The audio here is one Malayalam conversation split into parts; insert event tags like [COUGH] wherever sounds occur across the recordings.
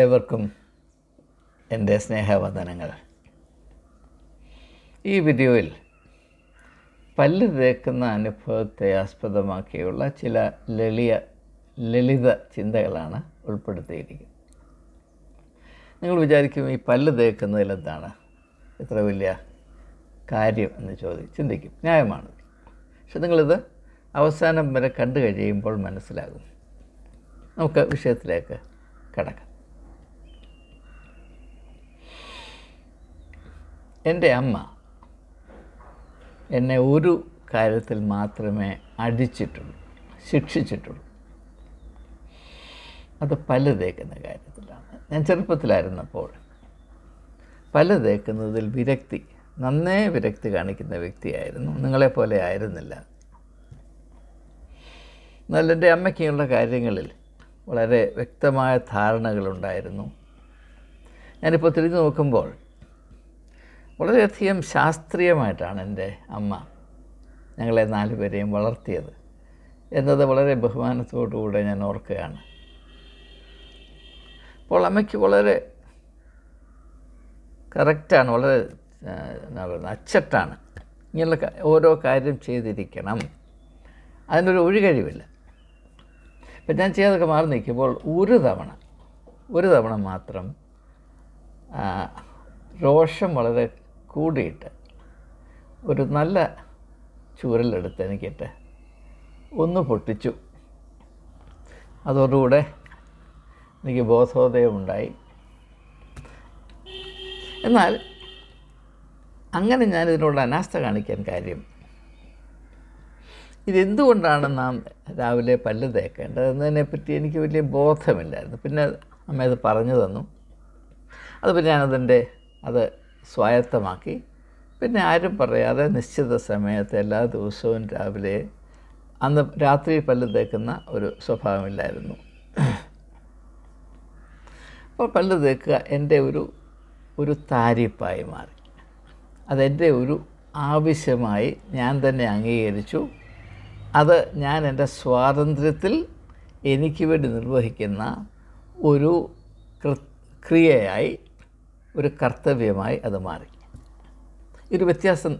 ഏവർക്കും എൻ്റെ സ്നേഹവന്ദനങ്ങൾ ഈ വീഡിയോയിൽ പല്ല് തേക്കുന്ന അനുഭവത്തെ ആസ്പദമാക്കിയുള്ള ചില ലളിയ ലളിത ചിന്തകളാണ് ഉൾപ്പെടുത്തിയിരിക്കുന്നത് നിങ്ങൾ വിചാരിക്കും ഈ പല്ല് തേക്കുന്നതിൽ എന്താണ് ഇത്ര വലിയ കാര്യം എന്ന് ചോദി ചിന്തിക്കും ന്യായമാണ് പക്ഷെ നിങ്ങളിത് അവസാനം വരെ കണ്ടു കഴിയുമ്പോൾ മനസ്സിലാകും നമുക്ക് വിഷയത്തിലേക്ക് കടക്കാം എൻ്റെ അമ്മ എന്നെ ഒരു കാര്യത്തിൽ മാത്രമേ അടിച്ചിട്ടുള്ളൂ ശിക്ഷിച്ചിട്ടുള്ളൂ അത് പല തേക്കുന്ന കാര്യത്തിലാണ് ഞാൻ ചെറുപ്പത്തിലായിരുന്നപ്പോൾ പല തേക്കുന്നതിൽ വിരക്തി നന്നേ വിരക്തി കാണിക്കുന്ന വ്യക്തിയായിരുന്നു നിങ്ങളെപ്പോലെ ആയിരുന്നില്ല എന്നാൽ എൻ്റെ അമ്മയ്ക്കുള്ള കാര്യങ്ങളിൽ വളരെ വ്യക്തമായ ധാരണകളുണ്ടായിരുന്നു ഞാനിപ്പോൾ തിരിഞ്ഞു നോക്കുമ്പോൾ വളരെയധികം ശാസ്ത്രീയമായിട്ടാണ് എൻ്റെ അമ്മ ഞങ്ങളെ നാലുപേരെയും വളർത്തിയത് എന്നത് വളരെ ബഹുമാനത്തോടുകൂടെ ഞാൻ ഓർക്കുകയാണ് അപ്പോൾ അമ്മയ്ക്ക് വളരെ കറക്റ്റാണ് വളരെ എന്താ പറയുന്നത് അച്ചട്ടാണ് ഇങ്ങനെയുള്ള ഓരോ കാര്യം ചെയ്തിരിക്കണം അതിനൊരു ഒഴികഴിവില്ല ഇപ്പം ഞാൻ ചെയ്തൊക്കെ മാറി നിൽക്കുമ്പോൾ ഒരു തവണ ഒരു തവണ മാത്രം രോഷം വളരെ കൂടിയിട്ട് ഒരു നല്ല ചൂരലെടുത്ത് എനിക്കിട്ട് ഒന്ന് പൊട്ടിച്ചു അതോടുകൂടെ എനിക്ക് ബോധോദയമുണ്ടായി എന്നാൽ അങ്ങനെ ഞാനിതിനോട് അനാസ്ഥ കാണിക്കാൻ കാര്യം ഇതെന്തുകൊണ്ടാണ് നാം രാവിലെ പല്ല് തേക്കേണ്ടത് എന്നതിനെപ്പറ്റി എനിക്ക് വലിയ ബോധമില്ലായിരുന്നു പിന്നെ അമ്മ അത് പറഞ്ഞു തന്നു അത് പിന്നെ ഞാനതിൻ്റെ അത് സ്വായത്തമാക്കി പിന്നെ ആരും പറയാതെ നിശ്ചിത സമയത്ത് എല്ലാ ദിവസവും രാവിലെ അന്ന് രാത്രി പല്ല് തേക്കുന്ന ഒരു സ്വഭാവമില്ലായിരുന്നു അപ്പോൾ പല്ല് തേക്കുക എൻ്റെ ഒരു ഒരു താരിപ്പായി മാറി അതെൻ്റെ ഒരു ആവശ്യമായി ഞാൻ തന്നെ അംഗീകരിച്ചു അത് ഞാൻ എൻ്റെ സ്വാതന്ത്ര്യത്തിൽ എനിക്ക് വേണ്ടി നിർവഹിക്കുന്ന ഒരു ക്രിയയായി ഒരു കർത്തവ്യമായി അത് മാറി ഒരു വ്യത്യാസം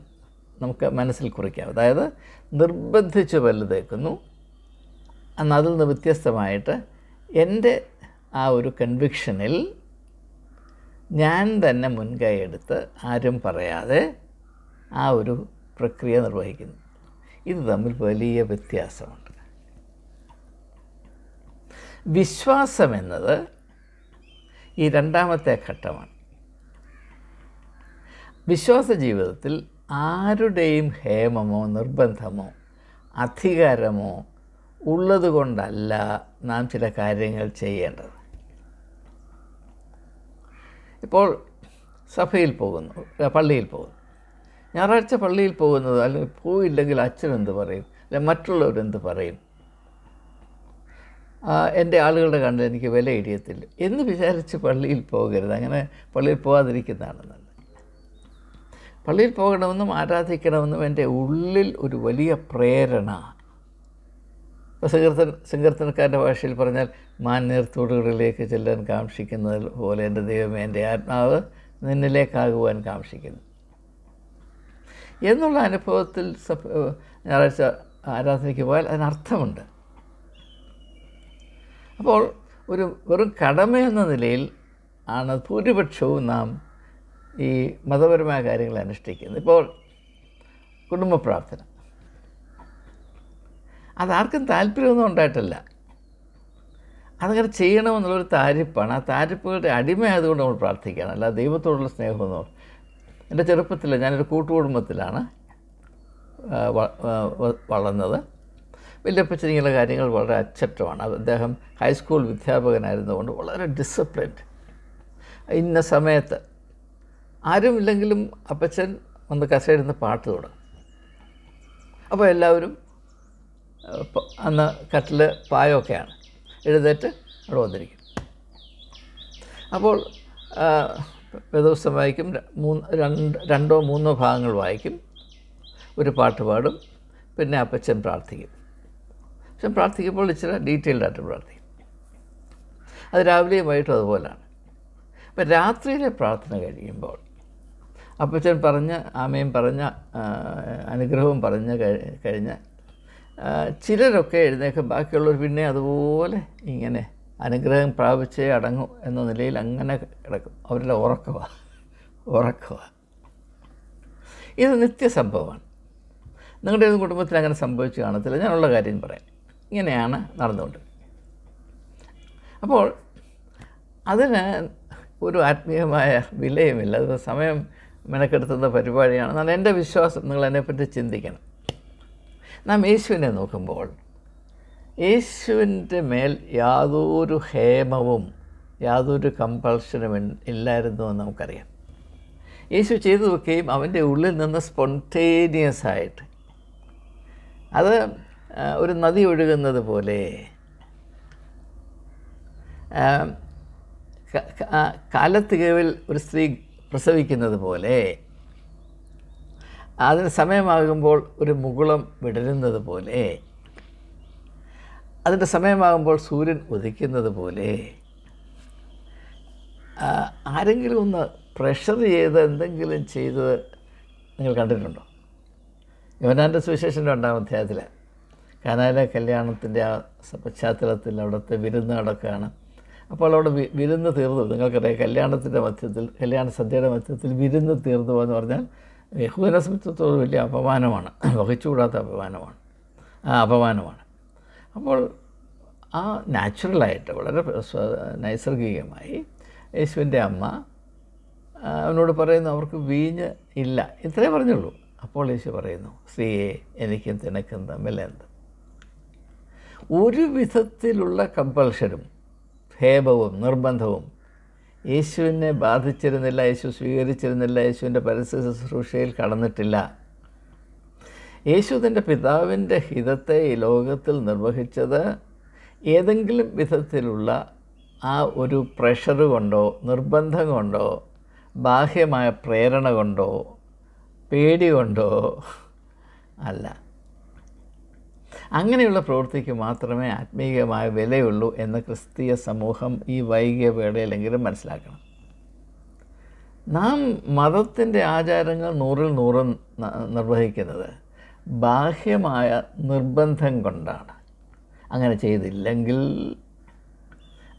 നമുക്ക് മനസ്സിൽ കുറിക്കാം അതായത് നിർബന്ധിച്ച് വലുതേക്കുന്നു എന്നാൽ അതിൽ നിന്ന് വ്യത്യസ്തമായിട്ട് എൻ്റെ ആ ഒരു കൺവിക്ഷനിൽ ഞാൻ തന്നെ മുൻകൈ എടുത്ത് ആരും പറയാതെ ആ ഒരു പ്രക്രിയ നിർവഹിക്കുന്നു ഇത് തമ്മിൽ വലിയ വ്യത്യാസമുണ്ട് വിശ്വാസം എന്നത് ഈ രണ്ടാമത്തെ ഘട്ടമാണ് വിശ്വാസ ജീവിതത്തിൽ ആരുടെയും ഹേമമോ നിർബന്ധമോ അധികാരമോ ഉള്ളതുകൊണ്ടല്ല നാം ചില കാര്യങ്ങൾ ചെയ്യേണ്ടത് ഇപ്പോൾ സഭയിൽ പോകുന്നു പള്ളിയിൽ പോകുന്നു ഞായറാഴ്ച പള്ളിയിൽ പോകുന്നത് അല്ലെങ്കിൽ പോയില്ലെങ്കിൽ അച്ഛനെന്ത് പറയും അല്ലെങ്കിൽ മറ്റുള്ളവരെന്ത് പറയും എൻ്റെ ആളുകളുടെ കണ്ടിൽ എനിക്ക് വില ഇടിയത്തില്ല എന്ന് വിചാരിച്ച് പള്ളിയിൽ പോകരുത് അങ്ങനെ പള്ളിയിൽ പോകാതിരിക്കുന്നതാണ് പള്ളിയിൽ പോകണമെന്നും ആരാധിക്കണമെന്നും എൻ്റെ ഉള്ളിൽ ഒരു വലിയ പ്രേരണ ഇപ്പോൾ സങ്കീർത്തൻ സങ്കീർത്തനക്കാരൻ്റെ ഭാഷയിൽ പറഞ്ഞാൽ മാന്യർത്തോടുകളിലേക്ക് ചെല്ലാൻ കാക്ഷിക്കുന്നത് പോലെ എൻ്റെ ദൈവമേ എൻ്റെ ആത്മാവ് നിന്നിലേക്കാകുവാൻ കാക്ഷിക്കുന്നു എന്നുള്ള അനുഭവത്തിൽ ഞായറാഴ്ച ആരാധനയ്ക്ക് പോയാൽ അതിനർത്ഥമുണ്ട് അപ്പോൾ ഒരു വെറും കടമ എന്ന നിലയിൽ ആണ് ഭൂരിപക്ഷവും നാം ഈ മതപരമായ കാര്യങ്ങൾ അനുഷ്ഠിക്കുന്നത് ഇപ്പോൾ കുടുംബ പ്രാർത്ഥന അതാർക്കും താല്പര്യമൊന്നും ഉണ്ടായിട്ടില്ല അതങ്ങനെ ചെയ്യണമെന്നുള്ളൊരു താരിപ്പാണ് ആ താരിപ്പുകളുടെ അടിമയായതുകൊണ്ട് നമ്മൾ പ്രാർത്ഥിക്കുകയാണ് അല്ല ദൈവത്തോടുള്ള സ്നേഹമൊന്നും എൻ്റെ ചെറുപ്പത്തിൽ ഞാനൊരു കൂട്ടുകുടുംബത്തിലാണ് വളർന്നത് വല്യപ്പച്ചനിങ്ങനെ കാര്യങ്ങൾ വളരെ അച്ചട്ടമാണ് അദ്ദേഹം ഹൈസ്കൂൾ വിദ്യാപകനായിരുന്നതുകൊണ്ട് വളരെ ഡിസിപ്ലിൻഡ് ഇന്ന സമയത്ത് ആരുമില്ലെങ്കിലും അപ്പച്ചൻ വന്ന് കസേരുന്ന് പാട്ട് തുടങ്ങും അപ്പോൾ എല്ലാവരും അന്ന് കട്ടിൽ പായമൊക്കെയാണ് എഴുന്നേറ്റ് അവിടെ വന്നിരിക്കും അപ്പോൾ ദിവസം വായിക്കും മൂന്ന് രണ്ട് രണ്ടോ മൂന്നോ ഭാഗങ്ങൾ വായിക്കും ഒരു പാട്ട് പാടും പിന്നെ അപ്പച്ചൻ പ്രാർത്ഥിക്കും അപ്പച്ചൻ പ്രാർത്ഥിക്കുമ്പോൾ ഇച്ചിരി ഡീറ്റെയിൽഡായിട്ട് പ്രാർത്ഥിക്കും അത് രാവിലെയും വൈകിട്ടും അതുപോലെയാണ് അപ്പം രാത്രിയിലെ പ്രാർത്ഥന കഴിയുമ്പോൾ അപ്പച്ചൻ പറഞ്ഞ ആമയും പറഞ്ഞ അനുഗ്രഹവും പറഞ്ഞ കഴിഞ്ഞ ചിലരൊക്കെ എഴുന്നേക്കും ബാക്കിയുള്ളവർ പിന്നെ അതുപോലെ ഇങ്ങനെ അനുഗ്രഹം പ്രാപിച്ചേ അടങ്ങും എന്ന നിലയിൽ അങ്ങനെ കിടക്കും അവരുടെ ഉറക്കമാണ് ഉറക്കമാണ് ഇത് നിത്യസംഭവമാണ് നിങ്ങളുടെ ഏത് കുടുംബത്തിൽ അങ്ങനെ സംഭവിച്ചു കാണത്തില്ല ഞാനുള്ള കാര്യം പറയാം ഇങ്ങനെയാണ് നടന്നുകൊണ്ട് അപ്പോൾ അതിന് ഒരു ആത്മീയമായ വിലയുമില്ല അത് സമയം മെനക്കെടുത്തുന്ന പരിപാടിയാണ് എന്നാൽ എൻ്റെ വിശ്വാസം നിങ്ങൾ എന്നെപ്പറ്റി ചിന്തിക്കണം നാം യേശുവിനെ നോക്കുമ്പോൾ യേശുവിൻ്റെ മേൽ യാതൊരു ഹേമവും യാതൊരു കമ്പൾഷനും ഇല്ലായിരുന്നു എന്ന് നമുക്കറിയാം യേശു ചെയ്തതൊക്കെയും അവൻ്റെ ഉള്ളിൽ നിന്ന് സ്പോണ്ടേനിയസ് ആയിട്ട് അത് ഒരു നദി ഒഴുകുന്നത് പോലെ കാലത്തികവിൽ ഒരു സ്ത്രീ പ്രസവിക്കുന്നത് പോലെ അതിന് സമയമാകുമ്പോൾ ഒരു മുകുളം വിടരുന്നത് പോലെ അതിൻ്റെ സമയമാകുമ്പോൾ സൂര്യൻ ഉദിക്കുന്നത് പോലെ ആരെങ്കിലും ഒന്ന് പ്രഷർ ചെയ്ത് എന്തെങ്കിലും ചെയ്തത് നിങ്ങൾ കണ്ടിട്ടുണ്ടോ യോനാൻ്റെ സുവിശേഷം രണ്ടാം അധ്യായത്തിൽ കാനായിലെ കല്യാണത്തിൻ്റെ ആ പശ്ചാത്തലത്തിൽ അവിടുത്തെ വിരുന്ന് അപ്പോൾ അവിടെ വിരുന്ന് തീർന്നു നിങ്ങൾക്കറിയാം കല്യാണത്തിൻ്റെ മധ്യത്തിൽ കല്യാണ സദ്യയുടെ മധ്യത്തിൽ വിരുന്ന് തീർന്നു എന്ന് പറഞ്ഞാൽ യഹൂദിനെ സംബന്ധിച്ചിടത്തോളം വലിയ അപമാനമാണ് [CLEARS THROAT] വഹിച്ചുകൂടാത്ത അപമാനമാണ് ആ അപമാനമാണ് അപ്പോൾ ആ നാച്ചുറലായിട്ട് വളരെ നൈസർഗികമായി യേശുവിൻ്റെ അമ്മ അവനോട് പറയുന്നു അവർക്ക് വീഞ്ഞ് ഇല്ല ഇത്രേ പറഞ്ഞുള്ളൂ അപ്പോൾ യേശു പറയുന്നു സ്ത്രീയെ എനിക്കും തിനക്കും തമ്മിൽ എന്ത് ഒരു വിധത്തിലുള്ള കമ്പൽഷനും ഭേദവും നിർബന്ധവും യേശുവിനെ ബാധിച്ചിരുന്നില്ല യേശു സ്വീകരിച്ചിരുന്നില്ല യേശുവിൻ്റെ പരസ്യ ശുശ്രൂഷയിൽ കടന്നിട്ടില്ല യേശു തൻ്റെ പിതാവിൻ്റെ ഹിതത്തെ ഈ ലോകത്തിൽ നിർവഹിച്ചത് ഏതെങ്കിലും വിധത്തിലുള്ള ആ ഒരു പ്രഷർ കൊണ്ടോ നിർബന്ധം കൊണ്ടോ ബാഹ്യമായ പ്രേരണ കൊണ്ടോ പേടി കൊണ്ടോ അല്ല അങ്ങനെയുള്ള പ്രവൃത്തിക്ക് മാത്രമേ ആത്മീയമായ വിലയുള്ളൂ എന്ന് ക്രിസ്തീയ സമൂഹം ഈ വൈകിയ വേളയിലെങ്കിലും മനസ്സിലാക്കണം നാം മതത്തിൻ്റെ ആചാരങ്ങൾ നൂറിൽ നൂറ് നിർവഹിക്കുന്നത് ബാഹ്യമായ നിർബന്ധം കൊണ്ടാണ് അങ്ങനെ ചെയ്തില്ലെങ്കിൽ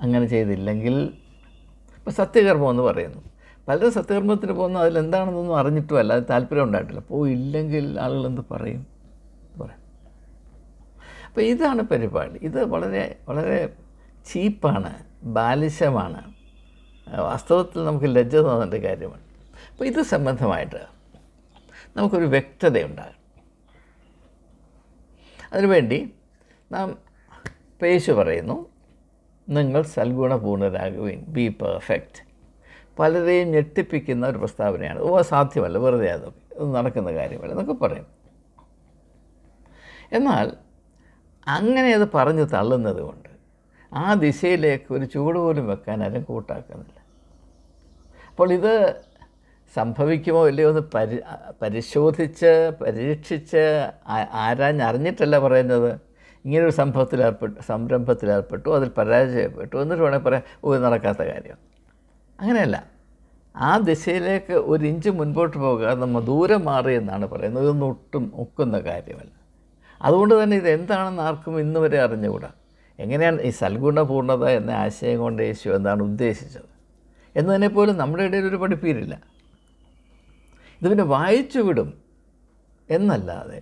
അങ്ങനെ ചെയ്തില്ലെങ്കിൽ ഇപ്പോൾ സത്യകർമ്മം എന്ന് പറയുന്നു പലരും സത്യകർമ്മത്തിന് പോകുന്ന അതിലെന്താണെന്നൊന്നും അറിഞ്ഞിട്ടുമല്ല അത് താല്പര്യം ഉണ്ടായിട്ടില്ല പോയില്ലെങ്കിൽ ആളുകൾ എന്ത് പറയും അപ്പോൾ ഇതാണ് പരിപാടി ഇത് വളരെ വളരെ ചീപ്പാണ് ബാലിശമാണ് വാസ്തവത്തിൽ നമുക്ക് ലജ്ജ തോന്നേണ്ട കാര്യമാണ് അപ്പോൾ ഇത് സംബന്ധമായിട്ട് നമുക്കൊരു വ്യക്തതയുണ്ടാകും അതിനുവേണ്ടി നാം പേശു പറയുന്നു നിങ്ങൾ സൽഗുണപൂർണ്ണരാകുകയും ബി പെർഫെക്റ്റ് പലരെയും ഞെട്ടിപ്പിക്കുന്ന ഒരു പ്രസ്താവനയാണ് ഓ സാധ്യമല്ല വെറുതെ അത് നടക്കുന്ന കാര്യമല്ല എന്നൊക്കെ പറയും എന്നാൽ അങ്ങനെ അത് പറഞ്ഞു തള്ളുന്നത് കൊണ്ട് ആ ദിശയിലേക്ക് ഒരു ചൂട് പോലും വെക്കാൻ ആരും കൂട്ടാക്കുന്നില്ല അപ്പോൾ ഇത് സംഭവിക്കുമോ ഇല്ലയോ എന്ന് പരി പരിശോധിച്ച് പരീക്ഷിച്ച് ആരാഞ്ഞറിഞ്ഞിട്ടല്ല പറയുന്നത് ഇങ്ങനൊരു സംഭവത്തിൽ ഏർപ്പെട്ടു സംരംഭത്തിൽ ഏർപ്പെട്ടു അതിൽ പരാജയപ്പെട്ടു എന്നിട്ട് വേണമെങ്കിൽ പറയാം ഓ നടക്കാത്ത കാര്യം അങ്ങനെയല്ല ആ ദിശയിലേക്ക് ഒരു ഇഞ്ച് മുൻപോട്ട് പോകാതെ നമ്മൾ ദൂരെ മാറി എന്നാണ് പറയുന്നത് ഇതൊന്നും ഒട്ടും ഒക്കുന്ന കാര്യമല്ല അതുകൊണ്ട് തന്നെ ഇതെന്താണെന്ന് ആർക്കും ഇന്ന് വരെ അറിഞ്ഞുകൂടാ എങ്ങനെയാണ് ഈ സൽഗുണ പൂർണ്ണത എന്ന ആശയം കൊണ്ട് യേശു എന്താണ് ഉദ്ദേശിച്ചത് എന്നതിനെ പോലും നമ്മുടെ ഇടയിൽ ഒരു പഠിപ്പീരില്ല ഇത് പിന്നെ വായിച്ചു വിടും എന്നല്ലാതെ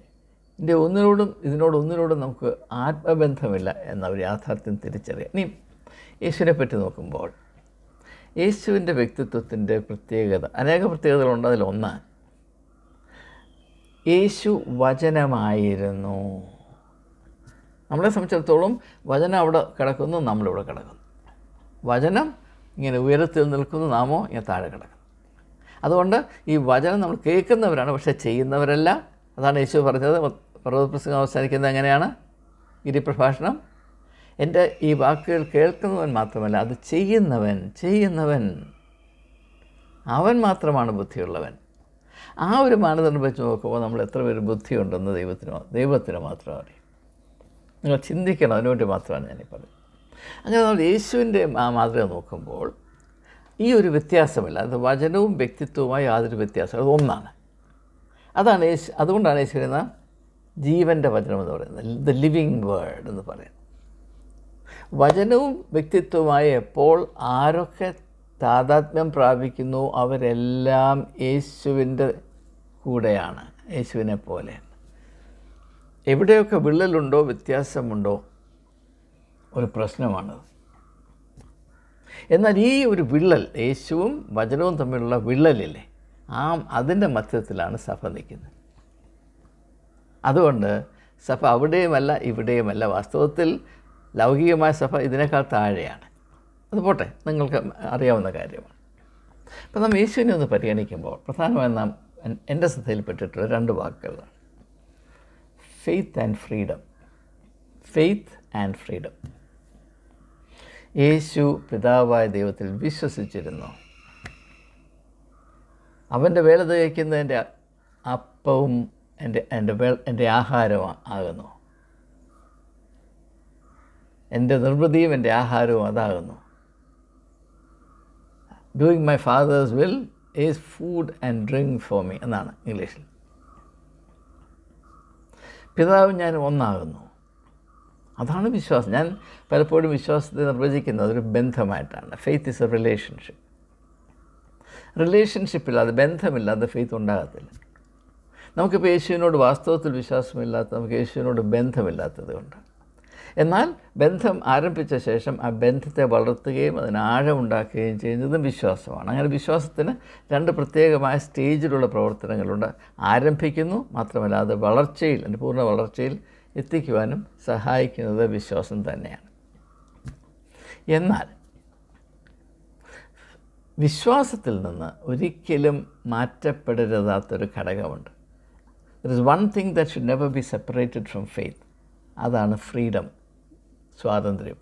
ഇതിൻ്റെ ഒന്നിനോടും ഒന്നിനോടും നമുക്ക് ആത്മബന്ധമില്ല എന്ന ഒരു യാഥാർത്ഥ്യം തിരിച്ചറിയാം ഇനി യേശുവിനെ പറ്റി നോക്കുമ്പോൾ യേശുവിൻ്റെ വ്യക്തിത്വത്തിൻ്റെ പ്രത്യേകത അനേക പ്രത്യേകതകളുണ്ട് അതിലൊന്നാണ് യേശു വചനമായിരുന്നു നമ്മളെ സംബന്ധിച്ചിടത്തോളം വചനം അവിടെ കിടക്കുന്നു നമ്മളിവിടെ കിടക്കുന്നു വചനം ഇങ്ങനെ ഉയരത്തിൽ നിൽക്കുന്നു നാമോ ഇങ്ങനെ താഴെ കിടക്കുന്നു അതുകൊണ്ട് ഈ വചനം നമ്മൾ കേൾക്കുന്നവരാണ് പക്ഷേ ചെയ്യുന്നവരല്ല അതാണ് യേശു പറഞ്ഞത് പ്രസംഗം അവസാനിക്കുന്നത് എങ്ങനെയാണ് ഗിരിപ്രഭാഷണം എൻ്റെ ഈ വാക്കുകൾ കേൾക്കുന്നവൻ മാത്രമല്ല അത് ചെയ്യുന്നവൻ ചെയ്യുന്നവൻ അവൻ മാത്രമാണ് ബുദ്ധിയുള്ളവൻ ആ ഒരു മാനദണ്ഡം വെച്ച് നോക്കുമ്പോൾ നമ്മൾ എത്ര പേര് ബുദ്ധിയുണ്ടെന്ന് ദൈവത്തിന് ദൈവത്തിന് മാത്രം അറിയും നിങ്ങൾ ചിന്തിക്കണം അതിനുവേണ്ടി മാത്രമാണ് ഞാനീ പറയുന്നത് അങ്ങനെ നമ്മൾ യേശുവിൻ്റെ മാതൃക നോക്കുമ്പോൾ ഈ ഒരു വ്യത്യാസമില്ല അത് വചനവും വ്യക്തിത്വവുമായി യാതൊരു വ്യത്യാസം അത് ഒന്നാണ് അതാണ് യേശു അതുകൊണ്ടാണ് യേശുവിനെ നാം ജീവൻ്റെ വചനം എന്ന് പറയുന്നത് ദ ലിവിങ് വേർഡ് എന്ന് പറയുന്നത് വചനവും വ്യക്തിത്വവുമായി എപ്പോൾ ആരൊക്കെ താതാത്മ്യം പ്രാപിക്കുന്നു അവരെല്ലാം യേശുവിൻ്റെ കൂടെയാണ് യേശുവിനെ പോലെ എവിടെയൊക്കെ വിള്ളലുണ്ടോ വ്യത്യാസമുണ്ടോ ഒരു പ്രശ്നമാണത് എന്നാൽ ഈ ഒരു വിള്ളൽ യേശുവും വചനവും തമ്മിലുള്ള വിള്ളലില്ലേ ആ അതിൻ്റെ മധ്യത്തിലാണ് സഭ നിൽക്കുന്നത് അതുകൊണ്ട് സഭ അവിടെയുമല്ല ഇവിടെയുമല്ല വാസ്തവത്തിൽ ലൗകികമായ സഭ ഇതിനേക്കാൾ താഴെയാണ് അത് പോട്ടെ നിങ്ങൾക്ക് അറിയാവുന്ന കാര്യമാണ് അപ്പം നാം യേശുവിനെ ഒന്ന് പരിഗണിക്കുമ്പോൾ പ്രധാനമായും നാം എൻ്റെ ശ്രദ്ധയിൽപ്പെട്ടിട്ടുള്ള രണ്ട് വാക്കുകളാണ് faith and freedom faith and freedom യേശു പിതാവായ ദൈവത്തിൽ വിശ്വസിച്ചിരുന്നു അവൻ്റെ വേല തികയ്ക്കുന്നതിൻ്റെ അപ്പവും എൻ്റെ എൻ്റെ വേ എൻ്റെ ആഹാരവും ആകുന്നു എൻ്റെ നിർവൃതിയും എൻ്റെ ആഹാരവും അതാകുന്നു doing my father's will is food and drink for me എന്നാണ് ഇംഗ്ലീഷിൽ പിതാവ് ഞാൻ ഒന്നാകുന്നു അതാണ് വിശ്വാസം ഞാൻ പലപ്പോഴും വിശ്വാസത്തെ നിർവചിക്കുന്നത് ഒരു ബന്ധമായിട്ടാണ് ഫെയ്ത്ത് ഇസ് എ റിലേഷൻഷിപ്പ് റിലേഷൻഷിപ്പില്ലാതെ ബന്ധമില്ലാതെ ഫെയ്ത്ത് ഉണ്ടാകത്തില്ല നമുക്കിപ്പോൾ യേശുവിനോട് വാസ്തവത്തിൽ വിശ്വാസമില്ലാത്ത നമുക്ക് യേശുവിനോട് ബന്ധമില്ലാത്തത് കൊണ്ടാണ് എന്നാൽ ബന്ധം ആരംഭിച്ച ശേഷം ആ ബന്ധത്തെ വളർത്തുകയും അതിനാഴമുണ്ടാക്കുകയും ചെയ്യുന്നതും വിശ്വാസമാണ് അങ്ങനെ വിശ്വാസത്തിന് രണ്ട് പ്രത്യേകമായ സ്റ്റേജിലുള്ള പ്രവർത്തനങ്ങളുണ്ട് ആരംഭിക്കുന്നു മാത്രമല്ല അത് വളർച്ചയിൽ അതിൻ്റെ പൂർണ്ണ വളർച്ചയിൽ എത്തിക്കുവാനും സഹായിക്കുന്നത് വിശ്വാസം തന്നെയാണ് എന്നാൽ വിശ്വാസത്തിൽ നിന്ന് ഒരിക്കലും മാറ്റപ്പെടരുതാത്തൊരു ഘടകമുണ്ട് there is one thing that should never be separated from faith അതാണ് ഫ്രീഡം സ്വാതന്ത്ര്യം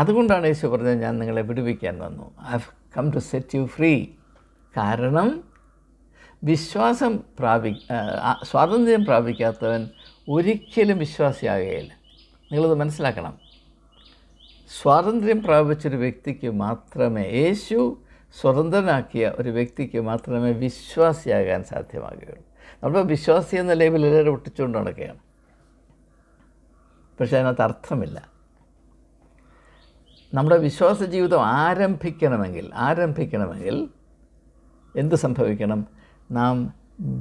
അതുകൊണ്ടാണ് യേശു പറഞ്ഞത് ഞാൻ നിങ്ങളെ വിടുവിക്കാൻ വന്നു I have come to set you free കാരണം വിശ്വാസം പ്രാപി സ്വാതന്ത്ര്യം പ്രാപിക്കാത്തവൻ ഒരിക്കലും വിശ്വാസിയാകുകയില്ല നിങ്ങളത് മനസ്സിലാക്കണം സ്വാതന്ത്ര്യം പ്രാപിച്ചൊരു വ്യക്തിക്ക് മാത്രമേ യേശു സ്വതന്ത്രനാക്കിയ ഒരു വ്യക്തിക്ക് മാത്രമേ വിശ്വാസിയാകാൻ സാധ്യമാകുകയുള്ളൂ നമ്മൾ വിശ്വാസി എന്ന ലേബിൽ എല്ലാവരും ഒട്ടിച്ചുകൊണ്ട് നടക്കുകയാണ് പക്ഷേ അതിനകത്ത് അർത്ഥമില്ല നമ്മുടെ വിശ്വാസ ജീവിതം ആരംഭിക്കണമെങ്കിൽ ആരംഭിക്കണമെങ്കിൽ എന്ത് സംഭവിക്കണം നാം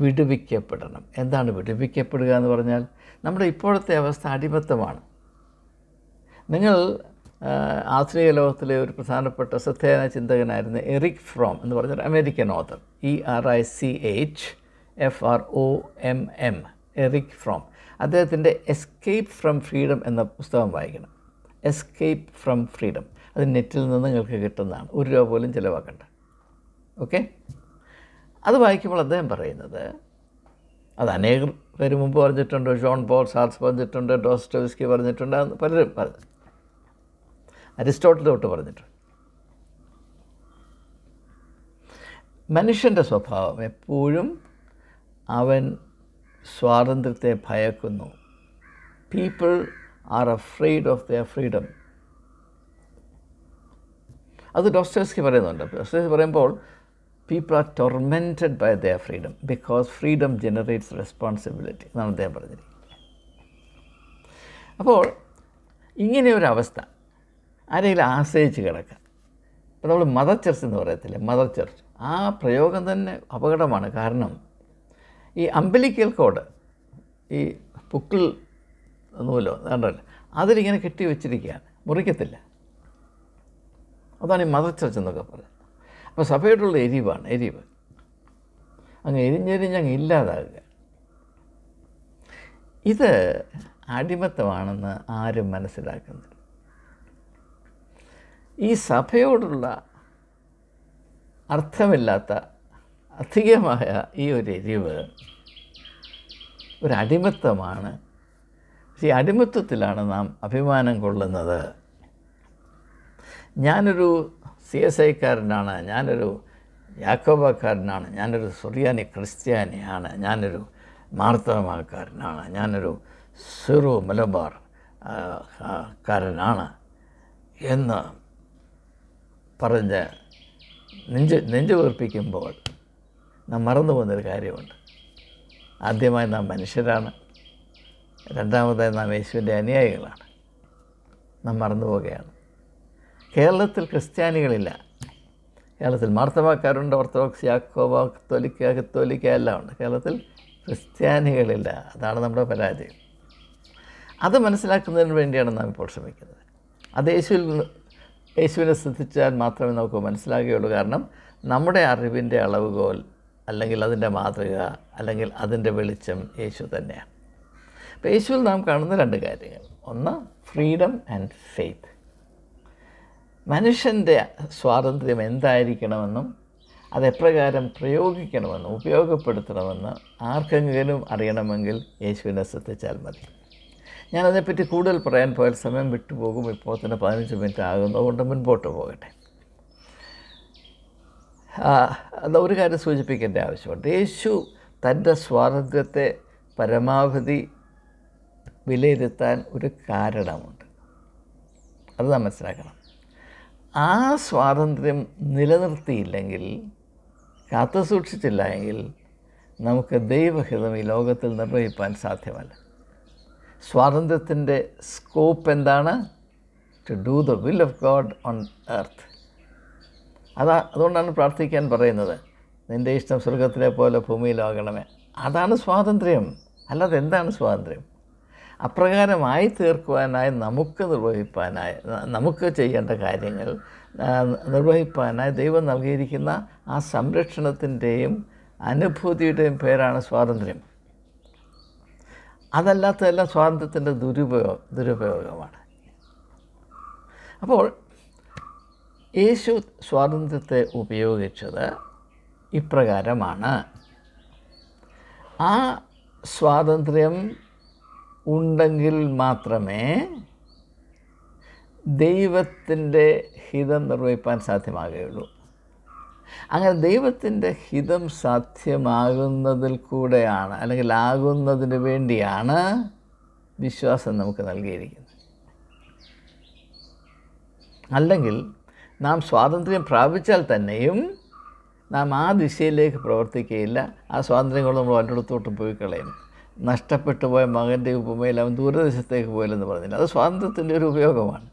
വിടുവിക്കപ്പെടണം എന്താണ് വിടുവിക്കപ്പെടുക എന്ന് പറഞ്ഞാൽ നമ്മുടെ ഇപ്പോഴത്തെ അവസ്ഥ അടിമത്തമാണ് നിങ്ങൾ ആധുനിക ലോകത്തിലെ ഒരു പ്രധാനപ്പെട്ട ശ്രദ്ധേയ ചിന്തകനായിരുന്ന എറിക് ഫ്രോം എന്ന് പറഞ്ഞൊരു American author E R I C H F R O M M Erich Fromm അദ്ദേഹത്തിൻ്റെ എസ്കേപ്പ് ഫ്രം ഫ്രീഡം എന്ന പുസ്തകം വായിക്കണം എസ്കേപ്പ് ഫ്രം ഫ്രീഡം അത് നെറ്റിൽ നിന്ന് നിങ്ങൾക്ക് കിട്ടുന്നതാണ് ഒരു രൂപ പോലും ചിലവാക്കണ്ട ഓക്കെ അത് വായിക്കുമ്പോൾ അദ്ദേഹം പറയുന്നത് അത് അനേകം പേര് മുമ്പ് പറഞ്ഞിട്ടുണ്ട് ജോൺ പോൾ സാർസ് പറഞ്ഞിട്ടുണ്ട് ഡോസ്റ്റോവിസ്കി പറഞ്ഞിട്ടുണ്ട് പലരും പറഞ്ഞു അരിസ്റ്റോട്ടിൽ തൊട്ട് പറഞ്ഞിട്ടുണ്ട് മനുഷ്യൻ്റെ സ്വഭാവം എപ്പോഴും അവൻ സ്വാതന്ത്ര്യത്തെ ഭയക്കുന്നു people are afraid of the freedom അത് ഡോസ്റ്റേഴ്സ്കി പറയുന്നുണ്ട് ഡോസ്റ്റേഴ്സ് പറയുമ്പോൾ people are tormented by the freedom because freedom generates responsibility എന്നാണ് അദ്ദേഹം പറഞ്ഞിരിക്കുന്നത് അപ്പോൾ ഇങ്ങനെ ഒരു അവസ്ഥ ആരെങ്കിലും ആശ്രയിച്ച് കിടക്കാം ഇപ്പോൾ നമ്മൾ മദർ ചർച്ച് എന്ന് പറയത്തില്ലേ മദർ ചർച്ച് ആ പ്രയോഗം തന്നെ അപകടമാണ് കാരണം ഈ അമ്പലിക്കൽ കോഡ് ഈ പുക്കിൾ നൂലോ കണ്ടല്ലോ അതിലിങ്ങനെ കെട്ടി വെച്ചിരിക്കുകയാണ് മുറിക്കത്തില്ല അതാണ് ഈ മദർ ചർച്ച് എന്നൊക്കെ പറയുന്നത് അപ്പോൾ സഭയോടുള്ള എരിവാണ് എരിവ് അങ്ങ് എരിഞ്ഞെരിഞ്ഞ് അങ്ങ് ഇല്ലാതാകുക ഇത് അടിമത്തമാണെന്ന് ആരും മനസ്സിലാക്കുന്നില്ല ഈ സഭയോടുള്ള അർത്ഥമില്ലാത്ത അധികമായ ഈ ഒരു എരിവ് ഒരു അടിമത്തമാണ് ഈ അടിമത്വത്തിലാണ് നാം അഭിമാനം കൊള്ളുന്നത് ഞാനൊരു സി എസ് ഐക്കാരനാണ് ഞാനൊരു യാക്കോബക്കാരനാണ് ഞാനൊരു സുറിയാനി ക്രിസ്ത്യാനിയാണ് ഞാനൊരു മാർത്തവമാക്കാരനാണ് ഞാനൊരു സിറു മലബാർ കാരനാണ് എന്ന് പറഞ്ഞ് നെഞ്ച് നെഞ്ചു വീർപ്പിക്കുമ്പോൾ നാം മറന്നു പോകുന്നൊരു കാര്യമുണ്ട് ആദ്യമായി നാം മനുഷ്യരാണ് രണ്ടാമതായി നാം യേശുവിൻ്റെ അനുയായികളാണ് നാം പോവുകയാണ് കേരളത്തിൽ ക്രിസ്ത്യാനികളില്ല കേരളത്തിൽ മാർത്തവാക്കാരുണ്ട് ഓർത്തഡോക്സ് യാക്കോബ കത്തോലിക്ക കത്തോലിക്ക എല്ലാം ഉണ്ട് കേരളത്തിൽ ക്രിസ്ത്യാനികളില്ല അതാണ് നമ്മുടെ പരാജയം അത് മനസ്സിലാക്കുന്നതിന് വേണ്ടിയാണ് നാം ഇപ്പോൾ ശ്രമിക്കുന്നത് അത് യേശുവിൽ യേശുവിനെ ശ്രദ്ധിച്ചാൽ മാത്രമേ നമുക്ക് മനസ്സിലാകുകയുള്ളൂ കാരണം നമ്മുടെ അറിവിൻ്റെ അളവുകോൽ അല്ലെങ്കിൽ അതിൻ്റെ മാതൃക അല്ലെങ്കിൽ അതിൻ്റെ വെളിച്ചം യേശു തന്നെയാണ് യേശുവിൽ നാം കാണുന്ന രണ്ട് കാര്യങ്ങൾ ഒന്ന് ഫ്രീഡം ആൻഡ് ഫെയ്ത്ത് മനുഷ്യൻ്റെ സ്വാതന്ത്ര്യം എന്തായിരിക്കണമെന്നും അതെപ്രകാരം പ്രയോഗിക്കണമെന്നും ഉപയോഗപ്പെടുത്തണമെന്ന് ആർക്കെങ്കിലും അറിയണമെങ്കിൽ യേശുവിനെ ശ്രദ്ധിച്ചാൽ മതി ഞാനതിനെപ്പറ്റി കൂടുതൽ പറയാൻ പോയാൽ സമയം വിട്ടുപോകും ഇപ്പോൾ തന്നെ പതിനഞ്ച് മിനിറ്റ് ആകുന്നതുകൊണ്ട് മുൻപോട്ട് പോകട്ടെ അത് ഒരു കാര്യം സൂചിപ്പിക്കേണ്ട ആവശ്യമുണ്ട് യേശു തൻ്റെ സ്വാതന്ത്ര്യത്തെ പരമാവധി വിലയിരുത്താൻ ഒരു കാരണമുണ്ട് അത് നാം മനസ്സിലാക്കണം ആ സ്വാതന്ത്ര്യം നിലനിർത്തിയില്ലെങ്കിൽ കാത്തു സൂക്ഷിച്ചില്ല എങ്കിൽ നമുക്ക് ദൈവഹിതം ഈ ലോകത്തിൽ നിർവഹിക്കാൻ സാധ്യമല്ല സ്വാതന്ത്ര്യത്തിൻ്റെ സ്കോപ്പ് എന്താണ് to do the will of God on earth അതാ അതുകൊണ്ടാണ് പ്രാർത്ഥിക്കാൻ പറയുന്നത് നിൻ്റെ ഇഷ്ടം സ്വർഗത്തിലെ പോലെ ഭൂമിയിലാകണമേ അതാണ് സ്വാതന്ത്ര്യം അല്ലാതെ എന്താണ് സ്വാതന്ത്ര്യം അപ്രകാരമായി തീർക്കുവാനായി നമുക്ക് നിർവഹിപ്പാനായി നമുക്ക് ചെയ്യേണ്ട കാര്യങ്ങൾ നിർവഹിപ്പാനായി ദൈവം നൽകിയിരിക്കുന്ന ആ സംരക്ഷണത്തിൻ്റെയും അനുഭൂതിയുടെയും പേരാണ് സ്വാതന്ത്ര്യം അതല്ലാത്തതെല്ലാം സ്വാതന്ത്ര്യത്തിൻ്റെ ദുരുപയോഗം ദുരുപയോഗമാണ് അപ്പോൾ യേശു സ്വാതന്ത്ര്യത്തെ ഉപയോഗിച്ചത് ഇപ്രകാരമാണ് ആ സ്വാതന്ത്ര്യം ഉണ്ടെങ്കിൽ മാത്രമേ ദൈവത്തിൻ്റെ ഹിതം നിർവഹിപ്പാൻ സാധ്യമാകുകയുള്ളൂ അങ്ങനെ ദൈവത്തിൻ്റെ ഹിതം സാധ്യമാകുന്നതിൽ കൂടെയാണ് അല്ലെങ്കിൽ ആകുന്നതിന് വേണ്ടിയാണ് വിശ്വാസം നമുക്ക് നൽകിയിരിക്കുന്നത് അല്ലെങ്കിൽ നാം സ്വാതന്ത്ര്യം പ്രാപിച്ചാൽ തന്നെയും നാം ആ ദിശയിലേക്ക് പ്രവർത്തിക്കുകയില്ല ആ സ്വാതന്ത്ര്യങ്ങൾ നമ്മൾ വല്ലയിടത്തോട്ട് പോയി കളയുന്നു നഷ്ടപ്പെട്ടു പോയ മകൻ്റെ ഉപമയിൽ അവൻ ദൂരദേശത്തേക്ക് പോയില്ലെന്ന് പറഞ്ഞില്ല അത് സ്വാതന്ത്ര്യത്തിൻ്റെ ഒരു ഉപയോഗമാണ്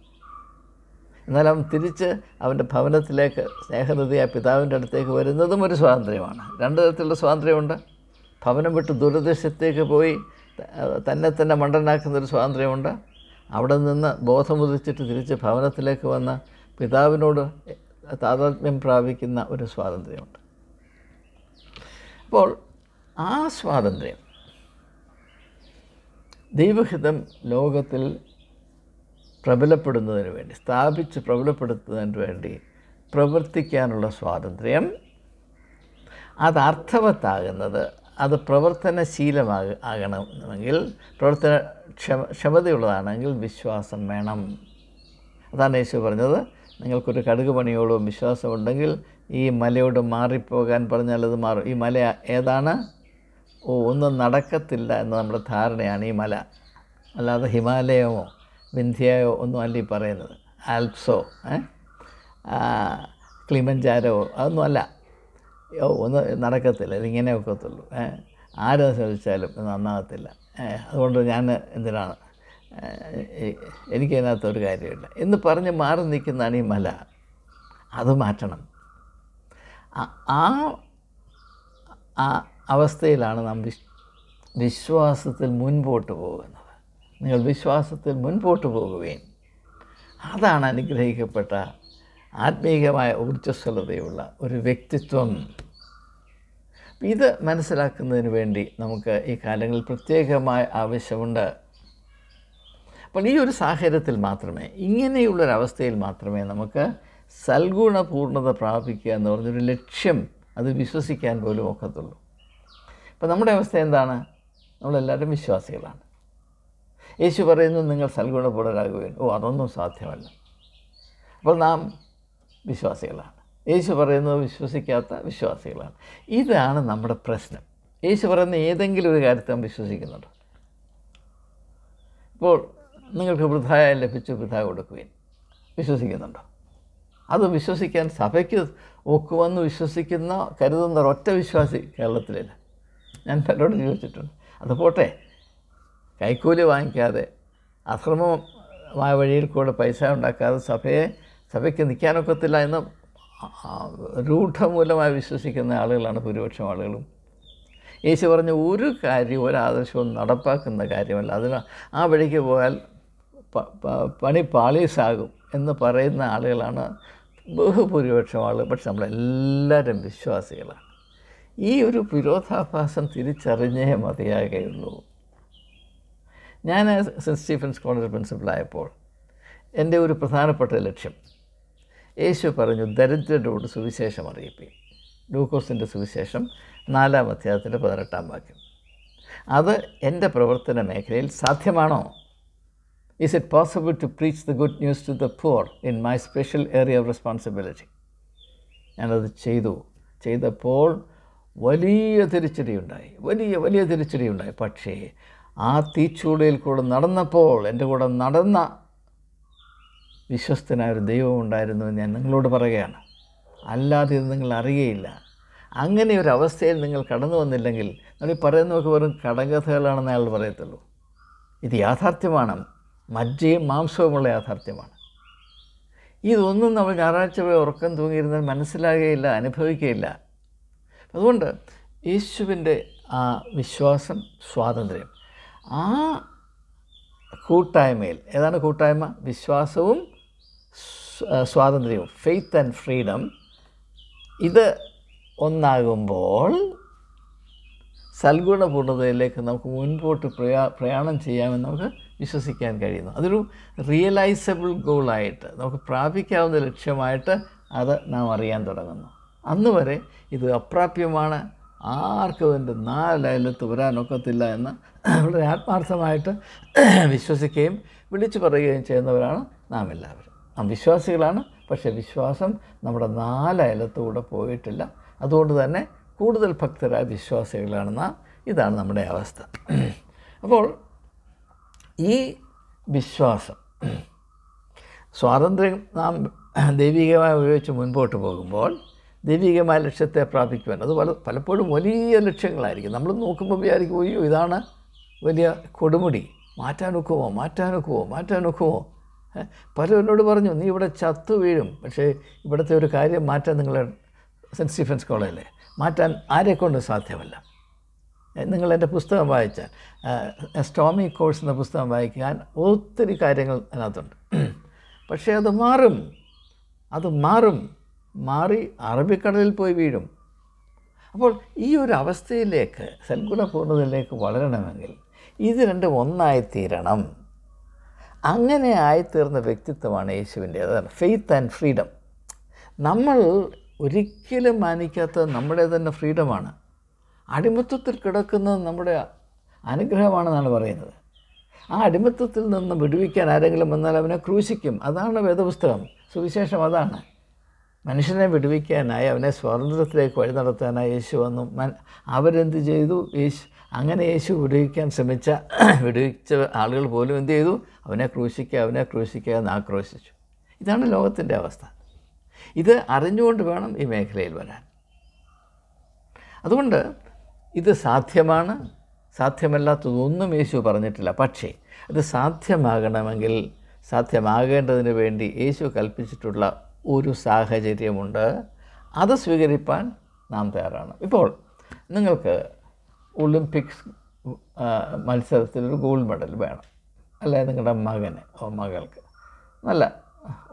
എന്നാൽ അവൻ തിരിച്ച് അവൻ്റെ ഭവനത്തിലേക്ക് സ്നേഹനദി ആ പിതാവിൻ്റെ അടുത്തേക്ക് വരുന്നതും ഒരു സ്വാതന്ത്ര്യമാണ് രണ്ട് തരത്തിലുള്ള സ്വാതന്ത്ര്യമുണ്ട് ഭവനം വിട്ട് ദൂരദേശത്തേക്ക് പോയി തന്നെ തന്നെ മണ്ടനാക്കുന്നൊരു സ്വാതന്ത്ര്യമുണ്ട് അവിടെ നിന്ന് ബോധമുദിച്ചിട്ട് തിരിച്ച് ഭവനത്തിലേക്ക് വന്ന പിതാവിനോട് താതാത്മ്യം പ്രാപിക്കുന്ന ഒരു സ്വാതന്ത്ര്യമുണ്ട് അപ്പോൾ ആ സ്വാതന്ത്ര്യം ദൈവഹിതം ലോകത്തിൽ പ്രബലപ്പെടുന്നതിന് വേണ്ടി സ്ഥാപിച്ച് പ്രബലപ്പെടുത്തുന്നതിന് വേണ്ടി പ്രവർത്തിക്കാനുള്ള സ്വാതന്ത്ര്യം അത് അർത്ഥവത്താകുന്നത് അത് പ്രവർത്തനശീലമാക ആകണമെങ്കിൽ പ്രവർത്തന ക്ഷമ ക്ഷമതയുള്ളതാണെങ്കിൽ വിശ്വാസം വേണം അതാണ് യേശു പറഞ്ഞത് നിങ്ങൾക്കൊരു കടുക് പണിയോടും വിശ്വാസമുണ്ടെങ്കിൽ ഈ മലയോട് മാറിപ്പോകാൻ പറഞ്ഞാൽ അത് മാറും ഈ മല ഏതാണ് ഓ ഒന്നും നടക്കത്തില്ല എന്ന നമ്മുടെ ധാരണയാണ് ഈ മല അല്ലാതെ ഹിമാലയമോ വിന്ധ്യയോ ഒന്നും അല്ല ഈ പറയുന്നത് ആൽപ്സോ ക്ലിമഞ്ചാരോ അതൊന്നും അല്ല ഓ ഒന്ന് നടക്കത്തില്ല ഇതിങ്ങനെ ഒക്കത്തുള്ളൂ ആരെ ശ്രമിച്ചാലും നന്നാകത്തില്ല അതുകൊണ്ട് ഞാൻ എന്തിനാണ് എനിക്കതിനകത്ത് ഒരു കാര്യമില്ല എന്ന് പറഞ്ഞ് മാറി നിൽക്കുന്നതാണ് ഈ മല അത് മാറ്റണം ആ ആ അവസ്ഥയിലാണ് നാം വിശ് വിശ്വാസത്തിൽ മുൻപോട്ട് പോകുന്നത് നിങ്ങൾ വിശ്വാസത്തിൽ മുൻപോട്ട് പോകുകയും അതാണ് അനുഗ്രഹിക്കപ്പെട്ട ആത്മീയമായ ഊർജ്ജസ്വലതയുള്ള ഒരു വ്യക്തിത്വം ഇത് മനസ്സിലാക്കുന്നതിന് വേണ്ടി നമുക്ക് ഈ കാലങ്ങളിൽ പ്രത്യേകമായ ആവശ്യമുണ്ട് അപ്പോൾ ഈ ഒരു സാഹചര്യത്തിൽ മാത്രമേ ഇങ്ങനെയുള്ളൊരവസ്ഥയിൽ മാത്രമേ നമുക്ക് സൽഗുണപൂർണ്ണത പ്രാപിക്കുക എന്ന് പറഞ്ഞൊരു ലക്ഷ്യം അത് വിശ്വസിക്കാൻ പോലും ഒക്കത്തുള്ളൂ ഇപ്പം നമ്മുടെ അവസ്ഥ എന്താണ് നമ്മളെല്ലാവരും വിശ്വാസികളാണ് യേശു പറയുന്നു നിങ്ങൾ സൽഗുണപൂടരാകുകയും ഓ അതൊന്നും സാധ്യമല്ല അപ്പോൾ നാം വിശ്വാസികളാണ് യേശു പറയുന്നത് വിശ്വസിക്കാത്ത വിശ്വാസികളാണ് ഇതാണ് നമ്മുടെ പ്രശ്നം യേശു പറയുന്ന ഏതെങ്കിലും ഒരു കാര്യത്തെ നാം ഇപ്പോൾ നിങ്ങൾക്ക് വൃഥായ ലഭിച്ചു വൃഥ കൊടുക്കുകയും വിശ്വസിക്കുന്നുണ്ടോ അത് വിശ്വസിക്കാൻ സഭയ്ക്ക് ഒക്കുവെന്ന് വിശ്വസിക്കുന്ന കരുതുന്ന ഒറ്റ വിശ്വാസി കേരളത്തിലില്ല ഞാൻ പലരോട് ചോദിച്ചിട്ടുണ്ട് അത് പോട്ടെ കൈക്കൂലി വാങ്ങിക്കാതെ അക്രമമായ വഴിയിൽ കൂടെ പൈസ ഉണ്ടാക്കാതെ സഭയെ സഭയ്ക്ക് നിൽക്കാനൊക്കത്തില്ല എന്ന് രൂഢമൂലമായി വിശ്വസിക്കുന്ന ആളുകളാണ് ഭൂരിപക്ഷം ആളുകളും യേശു പറഞ്ഞ ഒരു കാര്യം ഒരു ആദർശവും നടപ്പാക്കുന്ന കാര്യമല്ല അതിന് ആ വഴിക്ക് പോയാൽ പണി പാളീസാകും എന്ന് പറയുന്ന ആളുകളാണ് ബഹുഭൂരിപക്ഷം ആളുകൾ പക്ഷെ നമ്മളെല്ലാവരും വിശ്വാസികളാണ് ഈ ഒരു വിരോധാഭാസം തിരിച്ചറിഞ്ഞേ മതിയാകുള്ളൂ ഞാൻ സെൻറ്റ് സ്റ്റീഫൻസ് കോളേജ് പ്രിൻസിപ്പലായപ്പോൾ എൻ്റെ ഒരു പ്രധാനപ്പെട്ട ലക്ഷ്യം യേശു പറഞ്ഞു ദരിദ്രരോട് സുവിശേഷം അറിയിപ്പി ലൂക്കോസിൻ്റെ സുവിശേഷം നാലാം അധ്യായത്തിൻ്റെ പതിനെട്ടാം വാക്യം അത് എൻ്റെ പ്രവർത്തന മേഖലയിൽ സാധ്യമാണോ is it possible to preach the good news to the poor in my special area of responsibility ഞാനത് ചെയ്തു ചെയ്തപ്പോൾ വലിയ തിരിച്ചടിയുണ്ടായി വലിയ വലിയ തിരിച്ചടിയുണ്ടായി പക്ഷേ ആ തീച്ചൂടയിൽ കൂടെ നടന്നപ്പോൾ എൻ്റെ കൂടെ നടന്ന വിശ്വസ്തനായ ഒരു ദൈവം ഉണ്ടായിരുന്നു ഞാൻ നിങ്ങളോട് പറയുകയാണ് അല്ലാതെ ഇത് നിങ്ങൾ അറിയയില്ല അങ്ങനെ ഒരു അവസ്ഥയിൽ നിങ്ങൾ കടന്നു വന്നില്ലെങ്കിൽ നമ്മൾ പറയുന്നതൊക്കെ വെറും കടകഥകളാണെന്ന് അയാൾ പറയത്തുള്ളൂ ഇത് യാഥാർത്ഥ്യമാണ് മജ്ജയും മാംസവുമുള്ള യാഥാർത്ഥ്യമാണ് ഇതൊന്നും നമ്മൾ ഞായറാഴ്ച പോയി ഉറക്കം തൂങ്ങിയിരുന്നാൽ മനസ്സിലാകുകയില്ല അനുഭവിക്കുകയില്ല അതുകൊണ്ട് യേശുവിൻ്റെ ആ വിശ്വാസം സ്വാതന്ത്ര്യം ആ കൂട്ടായ്മയിൽ ഏതാണ് കൂട്ടായ്മ വിശ്വാസവും സ്വാതന്ത്ര്യവും ഫെയ്ത്ത് ആൻഡ് ഫ്രീഡം ഇത് ഒന്നാകുമ്പോൾ സൽഗുണപൂർണ്ണതയിലേക്ക് നമുക്ക് മുൻപോട്ട് പ്രയാ പ്രയാണം ചെയ്യാമെന്ന് നമുക്ക് വിശ്വസിക്കാൻ കഴിയുന്നു അതൊരു റിയലൈസബിൾ ഗോളായിട്ട് നമുക്ക് പ്രാപിക്കാവുന്ന ലക്ഷ്യമായിട്ട് അത് നാം അറിയാൻ തുടങ്ങുന്നു അന്ന് വരെ ഇത് അപ്രാപ്യമാണ് ആർക്കും ഇതിൻ്റെ നാലയലത്ത് വരാനൊക്കത്തില്ല എന്ന് വളരെ ആത്മാർത്ഥമായിട്ട് വിശ്വസിക്കുകയും വിളിച്ചു പറയുകയും ചെയ്യുന്നവരാണ് നാം എല്ലാവരും നാം വിശ്വാസികളാണ് പക്ഷേ വിശ്വാസം നമ്മുടെ നാലയലത്തുകൂടെ പോയിട്ടില്ല അതുകൊണ്ട് തന്നെ കൂടുതൽ ഭക്തരായ വിശ്വാസികളാണ് നാം ഇതാണ് നമ്മുടെ അവസ്ഥ അപ്പോൾ ഈ വിശ്വാസം സ്വാതന്ത്ര്യം നാം ദൈവികമായി ഉപയോഗിച്ച് മുൻപോട്ട് പോകുമ്പോൾ ദൈവികമായ ലക്ഷ്യത്തെ പ്രാപിക്കുവാൻ അത് പല പലപ്പോഴും വലിയ ലക്ഷ്യങ്ങളായിരിക്കും നമ്മൾ നോക്കുമ്പോൾ വിചാരിക്കും അയ്യോ ഇതാണ് വലിയ കൊടുമുടി മാറ്റാനൊക്കുമോ മാറ്റാനൊക്കുമോ മാറ്റാനൊക്കുമോ പലരോട് പറഞ്ഞു നീ ഇവിടെ ചത്തു വീഴും പക്ഷേ ഇവിടുത്തെ ഒരു കാര്യം മാറ്റാൻ നിങ്ങളെ സെൻറ്റ് സ്റ്റീഫൻസ് കോളേജിലെ മാറ്റാൻ ആരെക്കൊണ്ട് സാധ്യമല്ല നിങ്ങൾ എൻ്റെ പുസ്തകം വായിച്ചാൽ സ്റ്റോമി കോഴ്സ് എന്ന പുസ്തകം വായിക്കാൻ ഒത്തിരി കാര്യങ്ങൾ അതിനകത്തുണ്ട് [CLEARS THROAT] പക്ഷേ അത് മാറും അത് മാറും മാറി അറബിക്കടലിൽ പോയി വീഴും അപ്പോൾ ഈ ഒരു അവസ്ഥയിലേക്ക് സൽഗുണ പൂർണ്ണതയിലേക്ക് വളരണമെങ്കിൽ ഇത് രണ്ടും ഒന്നായിത്തീരണം അങ്ങനെ ആയിത്തീർന്ന വ്യക്തിത്വമാണ് യേശുവിൻ്റെ അതാണ് ഫെയ്ത്ത് ആൻഡ് ഫ്രീഡം നമ്മൾ ഒരിക്കലും മാനിക്കാത്തത് നമ്മുടെ തന്നെ ഫ്രീഡമാണ് അടിമത്വത്തിൽ കിടക്കുന്നത് നമ്മുടെ അനുഗ്രഹമാണെന്നാണ് പറയുന്നത് ആ അടിമത്വത്തിൽ നിന്ന് വിടുവിക്കാൻ ആരെങ്കിലും വന്നാൽ അവനെ ക്രൂശിക്കും അതാണ് വേദപുസ്തകം സുവിശേഷം അതാണ് മനുഷ്യനെ വിടുവിക്കാനായി അവനെ സ്വാതന്ത്ര്യത്തിലേക്ക് വഴി നടത്താനായി യേശു വന്നു മൻ അവരെന്ത് ചെയ്തു യേശു അങ്ങനെ യേശു വിടുവിക്കാൻ ശ്രമിച്ച [CLEARS THROAT] വിടുവിച്ച ആളുകൾ പോലും എന്ത് ചെയ്തു അവനെ ക്രൂശിക്കുക അവനെ ക്രൂശിക്കുക എന്ന് ആക്രോശിച്ചു ഇതാണ് ലോകത്തിൻ്റെ അവസ്ഥ ഇത് അറിഞ്ഞുകൊണ്ട് വേണം ഈ മേഖലയിൽ വരാൻ അതുകൊണ്ട് ഇത് സാധ്യമാണ് സാധ്യമല്ലാത്തതൊന്നും യേശു പറഞ്ഞിട്ടില്ല പക്ഷേ അത് സാധ്യമാകണമെങ്കിൽ സാധ്യമാകേണ്ടതിന് വേണ്ടി യേശു കൽപ്പിച്ചിട്ടുള്ള ഒരു സാഹചര്യമുണ്ട് അത് സ്വീകരിപ്പാൻ നാം തയ്യാറാണ് ഇപ്പോൾ നിങ്ങൾക്ക് ഒളിമ്പിക്സ് മത്സരത്തിൽ ഒരു ഗോൾഡ് മെഡൽ വേണം അല്ലെ നിങ്ങളുടെ മകന് ഓ മകൾക്ക് നല്ല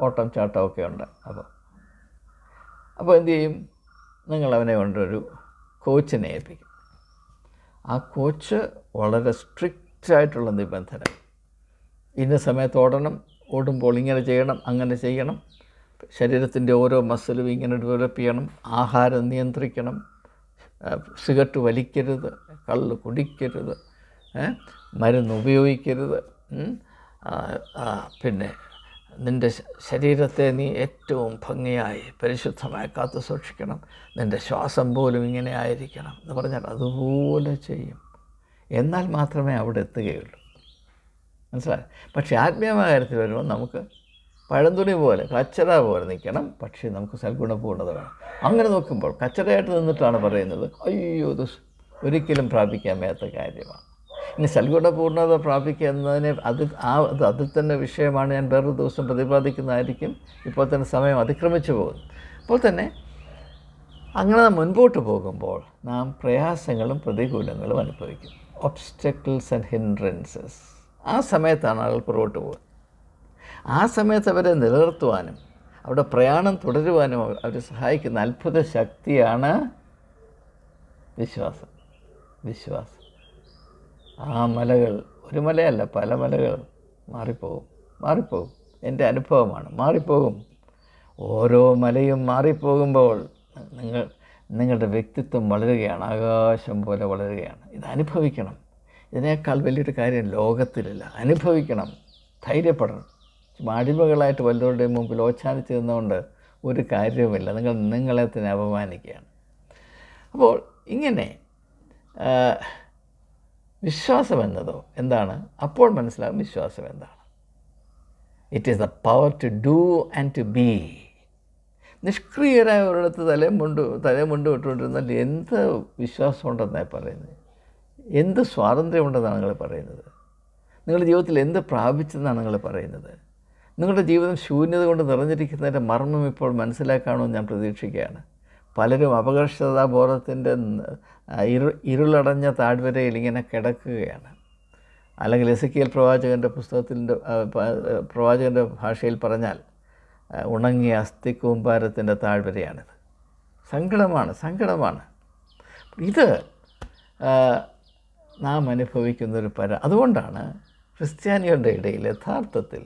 ഓട്ടം ചാട്ടമൊക്കെ ഉണ്ട് അപ്പോൾ അപ്പോൾ എന്തു ചെയ്യും നിങ്ങളവനെ കൊണ്ടൊരു കോച്ചിനെ ഏൽപ്പിക്കും ആ കോച്ച് വളരെ സ്ട്രിക്റ്റായിട്ടുള്ള നിബന്ധന ഇന്ന സമയത്ത് ഓടണം ഓടുമ്പോൾ ഇങ്ങനെ ചെയ്യണം അങ്ങനെ ചെയ്യണം ശരീരത്തിൻ്റെ ഓരോ മസിലും ഇങ്ങനെ ഡെവലപ്പ് ചെയ്യണം ആഹാരം നിയന്ത്രിക്കണം സിഗരറ്റ് വലിക്കരുത് കള്ള് കുടിക്കരുത് മരുന്ന് ഉപയോഗിക്കരുത് പിന്നെ നിൻ്റെ ശരീരത്തെ നീ ഏറ്റവും ഭംഗിയായി പരിശുദ്ധമായി കാത്തു സൂക്ഷിക്കണം നിൻ്റെ ശ്വാസം പോലും ഇങ്ങനെ ആയിരിക്കണം എന്ന് പറഞ്ഞാൽ അതുപോലെ ചെയ്യും എന്നാൽ മാത്രമേ അവിടെ എത്തുകയുള്ളൂ മനസ്സിലായി പക്ഷേ ആത്മീയമായ കാര്യത്തിൽ വരുമ്പോൾ നമുക്ക് പഴന്തുണി പോലെ കച്ചട പോലെ നിൽക്കണം പക്ഷേ നമുക്ക് സൽഗുണപൂർണ്ണത വേണം അങ്ങനെ നോക്കുമ്പോൾ കച്ചടയായിട്ട് നിന്നിട്ടാണ് പറയുന്നത് അയ്യോ ഇത് ഒരിക്കലും പ്രാപിക്കാൻ മേത്ത കാര്യമാണ് ഇനി സൽഗുണപൂർണത പ്രാപിക്കുക എന്നതിനെ അതിൽ ആ അത് അതിൽ തന്നെ വിഷയമാണ് ഞാൻ വേറൊരു ദിവസം പ്രതിപാദിക്കുന്നതായിരിക്കും ഇപ്പോൾ തന്നെ സമയം അതിക്രമിച്ചു പോകുന്നു അപ്പോൾ തന്നെ അങ്ങനെ മുൻപോട്ട് പോകുമ്പോൾ നാം പ്രയാസങ്ങളും പ്രതികൂലങ്ങളും അനുഭവിക്കും ഒബ്സ്റ്റക്കിൾസ് ആൻഡ് ഹിൻഡ്രൻസസ് ആ സമയത്താണ് ആളുകൾ പുറകോട്ട് പോകുന്നത് ആ സമയത്ത് അവരെ നിലനിർത്തുവാനും അവരുടെ പ്രയാണം തുടരുവാനും അവരെ സഹായിക്കുന്ന അത്ഭുത ശക്തിയാണ് വിശ്വാസം വിശ്വാസം ആ മലകൾ ഒരു മലയല്ല പല മലകൾ മാറിപ്പോകും മാറിപ്പോകും എൻ്റെ അനുഭവമാണ് മാറിപ്പോകും ഓരോ മലയും മാറിപ്പോകുമ്പോൾ നിങ്ങൾ നിങ്ങളുടെ വ്യക്തിത്വം വളരുകയാണ് ആകാശം പോലെ വളരുകയാണ് ഇത് അനുഭവിക്കണം ഇതിനേക്കാൾ വലിയൊരു കാര്യം ലോകത്തിലില്ല അനുഭവിക്കണം ധൈര്യപ്പെടണം അടിമകളായിട്ട് വല്ലവരുടെയും മുമ്പിൽ ഓച്ചാനിച്ച് നിന്നുകൊണ്ട് ഒരു കാര്യവുമില്ല നിങ്ങൾ നിങ്ങളെ തന്നെ അപമാനിക്കുകയാണ് അപ്പോൾ ഇങ്ങനെ വിശ്വാസം എന്നതോ എന്താണ് അപ്പോൾ മനസ്സിലാകും വിശ്വാസം എന്താണ് it is the power to do and to be നിഷ്ക്രിയരായ ഒരിടത്ത് തലേ മുണ്ട് തലേ മുണ്ട് വിട്ടുകൊണ്ടിരുന്നാൽ എന്ത് വിശ്വാസമുണ്ടെന്നാണ് പറയുന്നത് എന്ത് സ്വാതന്ത്ര്യമുണ്ടെന്നാണ് നിങ്ങൾ പറയുന്നത് നിങ്ങളുടെ ജീവിതത്തിൽ എന്ത് പ്രാപിച്ചെന്നാണ് നിങ്ങൾ പറയുന്നത് നിങ്ങളുടെ ജീവിതം ശൂന്യത കൊണ്ട് നിറഞ്ഞിരിക്കുന്നതിൻ്റെ മർമ്മം ഇപ്പോൾ മനസ്സിലാക്കാണോ ഞാൻ പ്രതീക്ഷിക്കുകയാണ് പലരും അപകർഷതാബോധത്തിൻ്റെ ഇരു ഇരുളടഞ്ഞ താഴ്വരയിൽ ഇങ്ങനെ കിടക്കുകയാണ് അല്ലെങ്കിൽ എസക്കിയൽ പ്രവാചകൻ്റെ പുസ്തകത്തിൻ്റെ പ്രവാചകൻ്റെ ഭാഷയിൽ പറഞ്ഞാൽ ഉണങ്ങിയ കൂമ്പാരത്തിൻ്റെ താഴ്വരയാണിത് സങ്കടമാണ് സങ്കടമാണ് ഇത് നാം അനുഭവിക്കുന്നൊരു പര അതുകൊണ്ടാണ് ക്രിസ്ത്യാനികളുടെ ഇടയിൽ യഥാർത്ഥത്തിൽ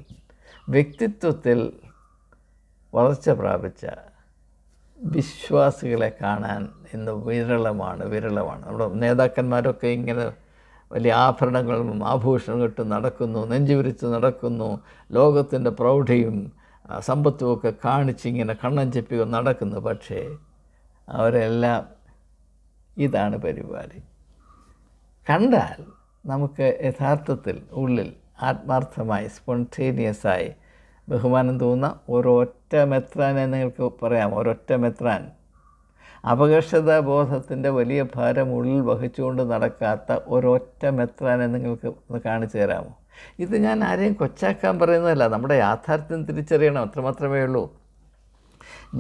വ്യക്തിത്വത്തിൽ വളർച്ച പ്രാപിച്ച വിശ്വാസികളെ കാണാൻ ഇന്ന് വിരളമാണ് വിരളമാണ് നമ്മുടെ നേതാക്കന്മാരൊക്കെ ഇങ്ങനെ വലിയ ആഭരണങ്ങളും ആഭൂഷണം ഇട്ട് നടക്കുന്നു നെഞ്ചുവിരിച്ച് നടക്കുന്നു ലോകത്തിൻ്റെ പ്രൗഢിയും കാണിച്ച് ഇങ്ങനെ കണ്ണം ചെപ്പിക നടക്കുന്നു പക്ഷേ അവരെല്ലാം ഇതാണ് പരിപാടി കണ്ടാൽ നമുക്ക് യഥാർത്ഥത്തിൽ ഉള്ളിൽ ആത്മാർത്ഥമായി ആയി ബഹുമാനം തോന്നുന്ന ഒരൊറ്റ മെത്രാനെ നിങ്ങൾക്ക് പറയാം ഒരൊറ്റ മെത്രാൻ അപകർഷത ബോധത്തിൻ്റെ വലിയ ഭാരം ഉള്ളിൽ വഹിച്ചുകൊണ്ട് നടക്കാത്ത ഒരൊറ്റ മെത്രാനെ നിങ്ങൾക്ക് ഒന്ന് കാണിച്ചു തരാമോ ഇത് ഞാൻ ആരെയും കൊച്ചാക്കാൻ പറയുന്നതല്ല നമ്മുടെ യാഥാർത്ഥ്യം തിരിച്ചറിയണം അത്രമാത്രമേ ഉള്ളൂ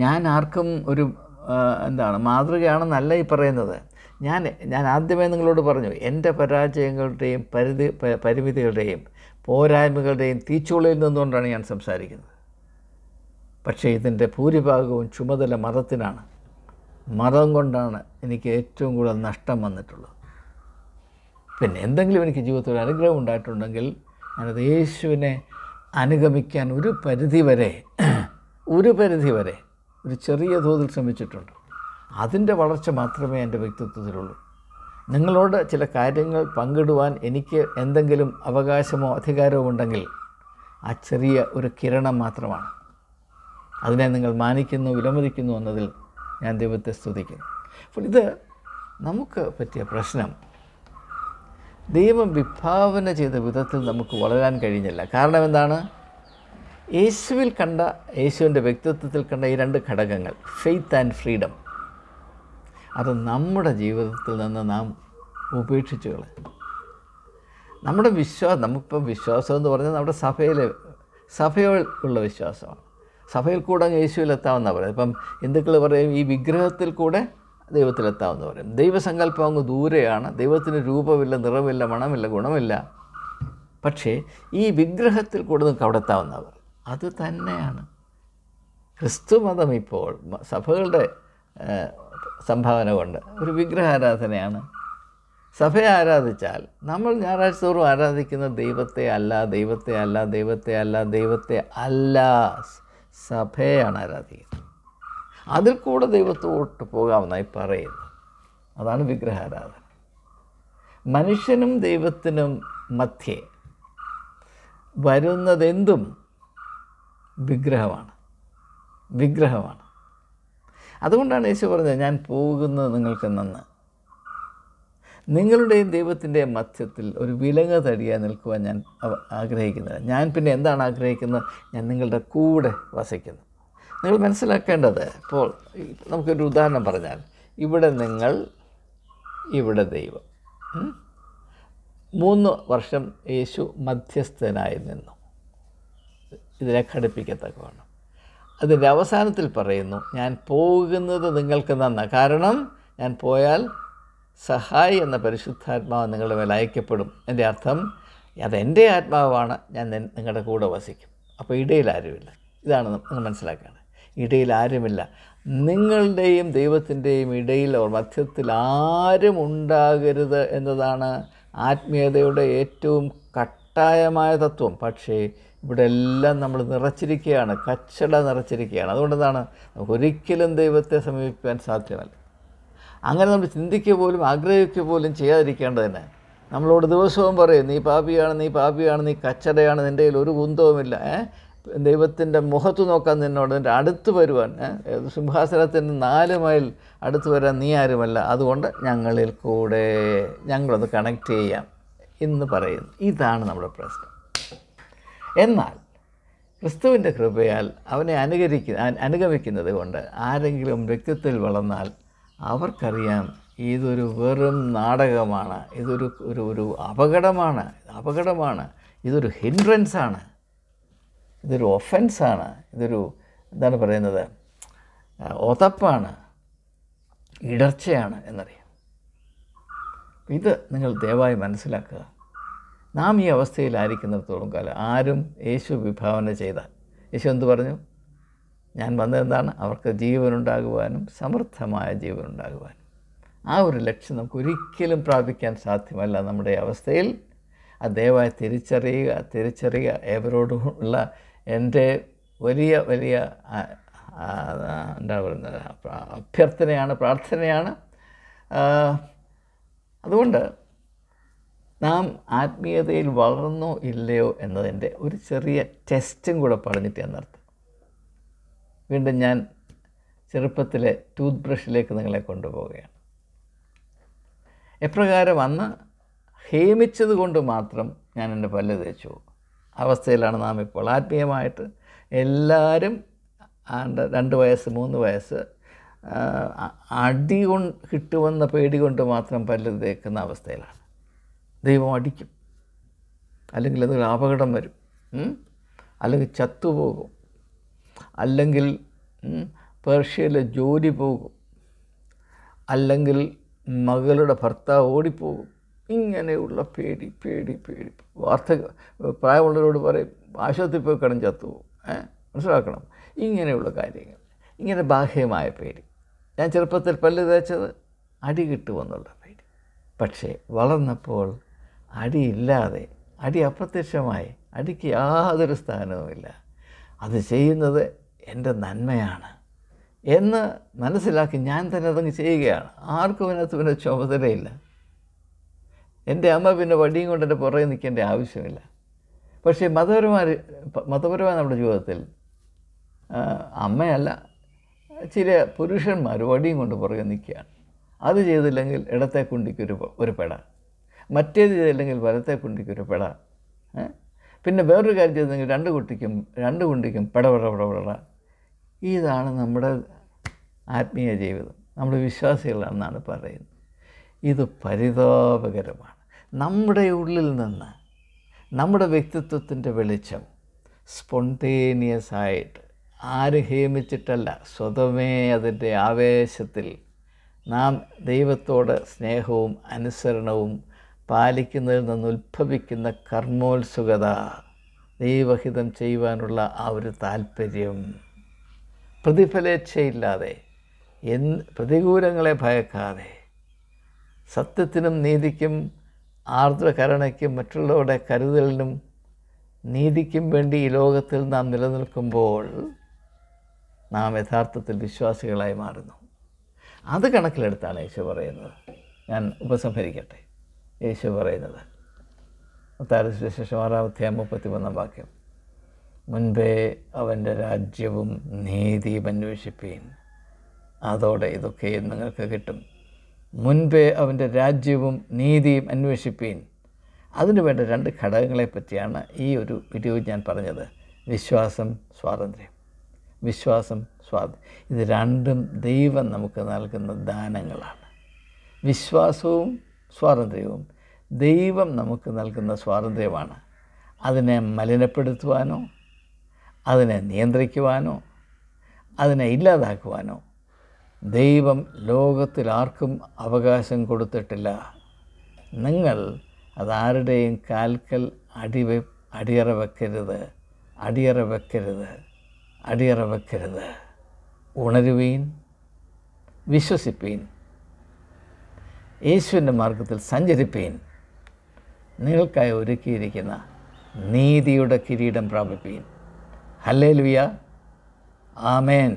ഞാൻ ആർക്കും ഒരു എന്താണ് മാതൃകയാണെന്നല്ല ഈ പറയുന്നത് ഞാൻ ഞാൻ ആദ്യമേ നിങ്ങളോട് പറഞ്ഞു എൻ്റെ പരാജയങ്ങളുടെയും പരിധി പരിമിതികളുടെയും പോരായ്മകളുടെയും തീച്ചുളയിൽ നിന്നുകൊണ്ടാണ് ഞാൻ സംസാരിക്കുന്നത് പക്ഷേ ഇതിൻ്റെ ഭൂരിഭാഗവും ചുമതല മതത്തിനാണ് മതം കൊണ്ടാണ് എനിക്ക് ഏറ്റവും കൂടുതൽ നഷ്ടം വന്നിട്ടുള്ളത് പിന്നെ എന്തെങ്കിലും എനിക്ക് ജീവിതത്തിൽ അനുഗ്രഹം ഉണ്ടായിട്ടുണ്ടെങ്കിൽ ഞാനത് യേശുവിനെ അനുഗമിക്കാൻ ഒരു പരിധി വരെ ഒരു പരിധി വരെ ഒരു ചെറിയ തോതിൽ ശ്രമിച്ചിട്ടുണ്ട് അതിൻ്റെ വളർച്ച മാത്രമേ എൻ്റെ വ്യക്തിത്വത്തിലുള്ളൂ നിങ്ങളോട് ചില കാര്യങ്ങൾ പങ്കിടുവാൻ എനിക്ക് എന്തെങ്കിലും അവകാശമോ അധികാരമോ ഉണ്ടെങ്കിൽ ആ ചെറിയ ഒരു കിരണം മാത്രമാണ് അതിനെ നിങ്ങൾ മാനിക്കുന്നു വിലമതിക്കുന്നു എന്നതിൽ ഞാൻ ദൈവത്തെ സ്തുതിക്കുന്നു അപ്പോൾ ഇത് നമുക്ക് പറ്റിയ പ്രശ്നം ദൈവം വിഭാവന ചെയ്ത വിധത്തിൽ നമുക്ക് വളരാൻ കഴിഞ്ഞില്ല കാരണം എന്താണ് യേശുവിൽ കണ്ട യേശുവിൻ്റെ വ്യക്തിത്വത്തിൽ കണ്ട ഈ രണ്ട് ഘടകങ്ങൾ ഫെയ്ത്ത് ആൻഡ് ഫ്രീഡം അത് നമ്മുടെ ജീവിതത്തിൽ നിന്ന് നാം ഉപേക്ഷിച്ചു കളയും നമ്മുടെ വിശ്വാസം നമുക്കിപ്പോൾ വിശ്വാസം എന്ന് പറഞ്ഞാൽ നമ്മുടെ സഭയിലെ സഭയിൽ ഉള്ള വിശ്വാസമാണ് സഭയിൽ കൂടെ യേശുവിലെത്താമെന്നാണ് പറയുന്നത് ഇപ്പം ഹിന്ദുക്കൾ പറയും ഈ വിഗ്രഹത്തിൽ കൂടെ ദൈവത്തിലെത്താമെന്ന് പറയും ദൈവസങ്കല്പം അങ്ങ് ദൂരെയാണ് ദൈവത്തിന് രൂപമില്ല നിറമില്ല മണമില്ല ഗുണമില്ല പക്ഷേ ഈ വിഗ്രഹത്തിൽ കൂടെ നിങ്ങൾക്ക് അവിടെ എത്താമെന്നാണ് പറയും അത് തന്നെയാണ് ക്രിസ്തു മതം ഇപ്പോൾ സഭകളുടെ സംഭാവന കൊണ്ട് ഒരു വിഗ്രഹാരാധനയാണ് സഭയെ ആരാധിച്ചാൽ നമ്മൾ ഞായറാഴ്ച തോറും ആരാധിക്കുന്ന ദൈവത്തെ അല്ല ദൈവത്തെ അല്ല ദൈവത്തെ അല്ല ദൈവത്തെ അല്ല സഭയാണ് ആരാധിക്കുന്നത് അതിൽ കൂടെ ദൈവത്തോട്ട് പോകാമെന്നായി പറയുന്നു അതാണ് വിഗ്രഹാരാധന മനുഷ്യനും ദൈവത്തിനും മധ്യേ വരുന്നതെന്തും വിഗ്രഹമാണ് വിഗ്രഹമാണ് അതുകൊണ്ടാണ് യേശു പറഞ്ഞത് ഞാൻ പോകുന്നത് നിങ്ങൾക്ക് നന്ന് നിങ്ങളുടെയും ദൈവത്തിൻ്റെ മധ്യത്തിൽ ഒരു വിലങ്ങ് തടിയാൻ നിൽക്കുവാൻ ഞാൻ ആഗ്രഹിക്കുന്നില്ല ഞാൻ പിന്നെ എന്താണ് ആഗ്രഹിക്കുന്നത് ഞാൻ നിങ്ങളുടെ കൂടെ വസിക്കുന്നു നിങ്ങൾ മനസ്സിലാക്കേണ്ടത് ഇപ്പോൾ നമുക്കൊരു ഉദാഹരണം പറഞ്ഞാൽ ഇവിടെ നിങ്ങൾ ഇവിടെ ദൈവം മൂന്ന് വർഷം യേശു മധ്യസ്ഥനായി നിന്നു ഇതിനെ ഘടിപ്പിക്കത്തക്കവണ്ണം അതിൻ്റെ അവസാനത്തിൽ പറയുന്നു ഞാൻ പോകുന്നത് നിങ്ങൾക്ക് നന്ന കാരണം ഞാൻ പോയാൽ സഹായി എന്ന പരിശുദ്ധാത്മാവ് നിങ്ങളുടെ മേൽ അയക്കപ്പെടും എൻ്റെ അർത്ഥം അതെൻ്റെ ആത്മാവാണ് ഞാൻ നിങ്ങളുടെ കൂടെ വസിക്കും അപ്പോൾ ഇടയിൽ ആരുമില്ല ഇതാണ് നിങ്ങൾ മനസ്സിലാക്കുകയാണ് ഇടയിൽ ആരുമില്ല നിങ്ങളുടെയും ദൈവത്തിൻ്റെയും ഇടയിൽ അവർ മധ്യത്തിൽ ആരും ഉണ്ടാകരുത് എന്നതാണ് ആത്മീയതയുടെ ഏറ്റവും കട്ടായമായ തത്വം പക്ഷേ ഇവിടെ എല്ലാം നമ്മൾ നിറച്ചിരിക്കുകയാണ് കച്ചട നിറച്ചിരിക്കുകയാണ് നമുക്ക് ഒരിക്കലും ദൈവത്തെ സമീപിക്കാൻ സാധ്യമല്ല അങ്ങനെ നമ്മൾ ചിന്തിക്കുക പോലും ആഗ്രഹിക്കുക പോലും ചെയ്യാതിരിക്കേണ്ടത് തന്നെ നമ്മളോട് ദിവസവും പറയും നീ പാപിയാണ് നീ പാപിയാണ് നീ കച്ചടയാണ് നിൻ്റെ കയ്യിൽ ഒരു കുന്തവുമില്ല ദൈവത്തിൻ്റെ മുഖത്ത് നോക്കാൻ നിന്നോട് നിൻ്റെ അടുത്ത് വരുവാൻ സിംഹാസനത്തിന് നാല് മൈൽ അടുത്ത് വരാൻ നീ ആരുമല്ല അതുകൊണ്ട് ഞങ്ങളിൽ കൂടെ ഞങ്ങളത് കണക്ട് ചെയ്യാം എന്ന് പറയുന്നു ഇതാണ് നമ്മുടെ പ്രശ്നം എന്നാൽ ക്രിസ്തുവിൻ്റെ കൃപയാൽ അവനെ അനുകരിക്ക അനുഗമിക്കുന്നത് കൊണ്ട് ആരെങ്കിലും വ്യക്തിത്വത്തിൽ വളർന്നാൽ അവർക്കറിയാം ഇതൊരു വെറും നാടകമാണ് ഇതൊരു ഒരു ഒരു അപകടമാണ് അപകടമാണ് ഇതൊരു ഹിൻഡ്രൻസാണ് ഇതൊരു ഒഫൻസാണ് ഇതൊരു എന്താണ് പറയുന്നത് ഒതപ്പാണ് ഇടർച്ചയാണ് എന്നറിയാം ഇത് നിങ്ങൾ ദയവായി മനസ്സിലാക്കുക നാം ഈ അവസ്ഥയിലായിരിക്കുന്നിടത്തോളം കാലം ആരും യേശു വിഭാവന ചെയ്താൽ യേശു എന്ത് പറഞ്ഞു ഞാൻ വന്നതെന്താണ് അവർക്ക് ജീവനുണ്ടാകുവാനും സമൃദ്ധമായ ജീവനുണ്ടാകുവാനും ആ ഒരു ലക്ഷ്യം നമുക്ക് ഒരിക്കലും പ്രാപിക്കാൻ സാധ്യമല്ല നമ്മുടെ അവസ്ഥയിൽ ആ ദയവായി തിരിച്ചറിയുക തിരിച്ചറിയുക ഏവരോടുമുള്ള എൻ്റെ വലിയ വലിയ എന്താ പറയുന്നത് അഭ്യർത്ഥനയാണ് പ്രാർത്ഥനയാണ് അതുകൊണ്ട് നാം ആത്മീയതയിൽ വളർന്നോ ഇല്ലയോ എന്നതിൻ്റെ ഒരു ചെറിയ ടെസ്റ്റും കൂടെ പഠിഞ്ഞിട്ട് എന്നർത്ഥം വീണ്ടും ഞാൻ ചെറുപ്പത്തിലെ ടൂത്ത് ബ്രഷിലേക്ക് നിങ്ങളെ കൊണ്ടുപോവുകയാണ് എപ്രകാരം അന്ന് ഹേമിച്ചത് കൊണ്ട് മാത്രം ഞാൻ എൻ്റെ പല്ല് തേച്ചു അവസ്ഥയിലാണ് നാം ഇപ്പോൾ ആത്മീയമായിട്ട് എല്ലാവരും രണ്ട് വയസ്സ് മൂന്ന് വയസ്സ് അടി കൊണ്ട് കിട്ടുമെന്ന പേടി കൊണ്ട് മാത്രം പല്ല് തേക്കുന്ന അവസ്ഥയിലാണ് ദൈവം അടിക്കും അല്ലെങ്കിൽ അത് അപകടം വരും അല്ലെങ്കിൽ ചത്തുപോകും അല്ലെങ്കിൽ പേർഷ്യയിലെ ജോലി പോകും അല്ലെങ്കിൽ മകളുടെ ഭർത്താവ് ഓടിപ്പോകും ഇങ്ങനെയുള്ള പേടി പേടി പേടി വാർത്ത പ്രായമുള്ളവരോട് പറയും ആശുപത്രി പോയി കടം ചത്തുപോകും മനസ്സിലാക്കണം ഇങ്ങനെയുള്ള കാര്യങ്ങൾ ഇങ്ങനെ ബാഹ്യമായ പേടി ഞാൻ ചെറുപ്പത്തിൽ പല്ല് തേച്ചത് അടി കിട്ടുമെന്നുള്ള പേടി പക്ഷേ വളർന്നപ്പോൾ അടിയില്ലാതെ അടി അപ്രത്യക്ഷമായി അടിക്ക് യാതൊരു സ്ഥാനവുമില്ല അത് ചെയ്യുന്നത് എൻ്റെ നന്മയാണ് എന്ന് മനസ്സിലാക്കി ഞാൻ തന്നെ അതങ്ങ് ചെയ്യുകയാണ് ആർക്കും അതിനകത്ത് പിന്നെ ചുമതലയില്ല എൻ്റെ അമ്മ പിന്നെ വടിയും കൊണ്ട് എൻ്റെ പുറകെ നിൽക്കേണ്ട ആവശ്യമില്ല പക്ഷേ മതപരമായ മതപരമായ നമ്മുടെ ജീവിതത്തിൽ അമ്മയല്ല ചില പുരുഷന്മാർ വടിയും കൊണ്ട് പുറകെ നിൽക്കുകയാണ് അത് ചെയ്തില്ലെങ്കിൽ ഇടത്തെ കുണ്ടിക്ക് ഒരു ഒരു മറ്റേത് ചെയ്തില്ലെങ്കിൽ വലത്തെ ഒരു പെട പിന്നെ വേറൊരു കാര്യം ചെയ്തെങ്കിൽ രണ്ട് കുട്ടിക്കും രണ്ട് കുണ്ടിക്കും പെടപെട പെടപെട ഇതാണ് നമ്മുടെ ആത്മീയ ജീവിതം നമ്മൾ വിശ്വാസികളാണെന്നാണ് പറയുന്നത് ഇത് പരിതാപകരമാണ് നമ്മുടെ ഉള്ളിൽ നിന്ന് നമ്മുടെ വ്യക്തിത്വത്തിൻ്റെ വെളിച്ചം സ്പോണ്ടേനിയസ് ആയിട്ട് ആര് ഹേമിച്ചിട്ടല്ല സ്വതമേ അതിൻ്റെ ആവേശത്തിൽ നാം ദൈവത്തോട് സ്നേഹവും അനുസരണവും പാലിക്കുന്നതിൽ നിന്ന് ഉത്ഭവിക്കുന്ന കർമ്മോത്സുകത ദൈവഹിതം ചെയ്യുവാനുള്ള ആ ഒരു താല്പര്യം പ്രതിഫലേച്ഛയില്ലാതെ എൻ പ്രതികൂലങ്ങളെ ഭയക്കാതെ സത്യത്തിനും നീതിക്കും ആർദ്രകരണയ്ക്കും മറ്റുള്ളവരുടെ കരുതലിനും നീതിക്കും വേണ്ടി ഈ ലോകത്തിൽ നാം നിലനിൽക്കുമ്പോൾ നാം യഥാർത്ഥത്തിൽ വിശ്വാസികളായി മാറുന്നു അത് കണക്കിലെടുത്താണ് യേശു പറയുന്നത് ഞാൻ ഉപസംഹരിക്കട്ടെ യേശു പറയുന്നത് മത്താരുടെ സുവിശേഷം ആറാമത്തെ മുപ്പത്തി വാക്യം മുൻപേ അവൻ്റെ രാജ്യവും നീതിയും അന്വേഷിപ്പീൻ അതോടെ ഇതൊക്കെയും നിങ്ങൾക്ക് കിട്ടും മുൻപേ അവൻ്റെ രാജ്യവും നീതിയും അന്വേഷിപ്പീൻ അതിനു വേണ്ട രണ്ട് ഘടകങ്ങളെ ഈ ഒരു വീഡിയോ ഞാൻ പറഞ്ഞത് വിശ്വാസം സ്വാതന്ത്ര്യം വിശ്വാസം സ്വാതന്ത്ര്യം ഇത് രണ്ടും ദൈവം നമുക്ക് നൽകുന്ന ദാനങ്ങളാണ് വിശ്വാസവും സ്വാതന്ത്ര്യവും ദൈവം നമുക്ക് നൽകുന്ന സ്വാതന്ത്ര്യമാണ് അതിനെ മലിനപ്പെടുത്തുവാനോ അതിനെ നിയന്ത്രിക്കുവാനോ അതിനെ ഇല്ലാതാക്കുവാനോ ദൈവം ലോകത്തിൽ ആർക്കും അവകാശം കൊടുത്തിട്ടില്ല നിങ്ങൾ അതാരുടെയും കാൽക്കൽ അടിവെ അടിയറ വെക്കരുത് അടിയറ വെക്കരുത് അടിയറ വെക്കരുത് ഉണരുവീൻ വിശ്വസിപ്പീൻ ഈശ്വരൻ്റെ മാർഗത്തിൽ സഞ്ചരിപ്പീൻ നിങ്ങൾക്കായി ഒരുക്കിയിരിക്കുന്ന നീതിയുടെ കിരീടം പ്രാപിപ്പീൻ ഹല്ലേ ലുയ ആമേൻ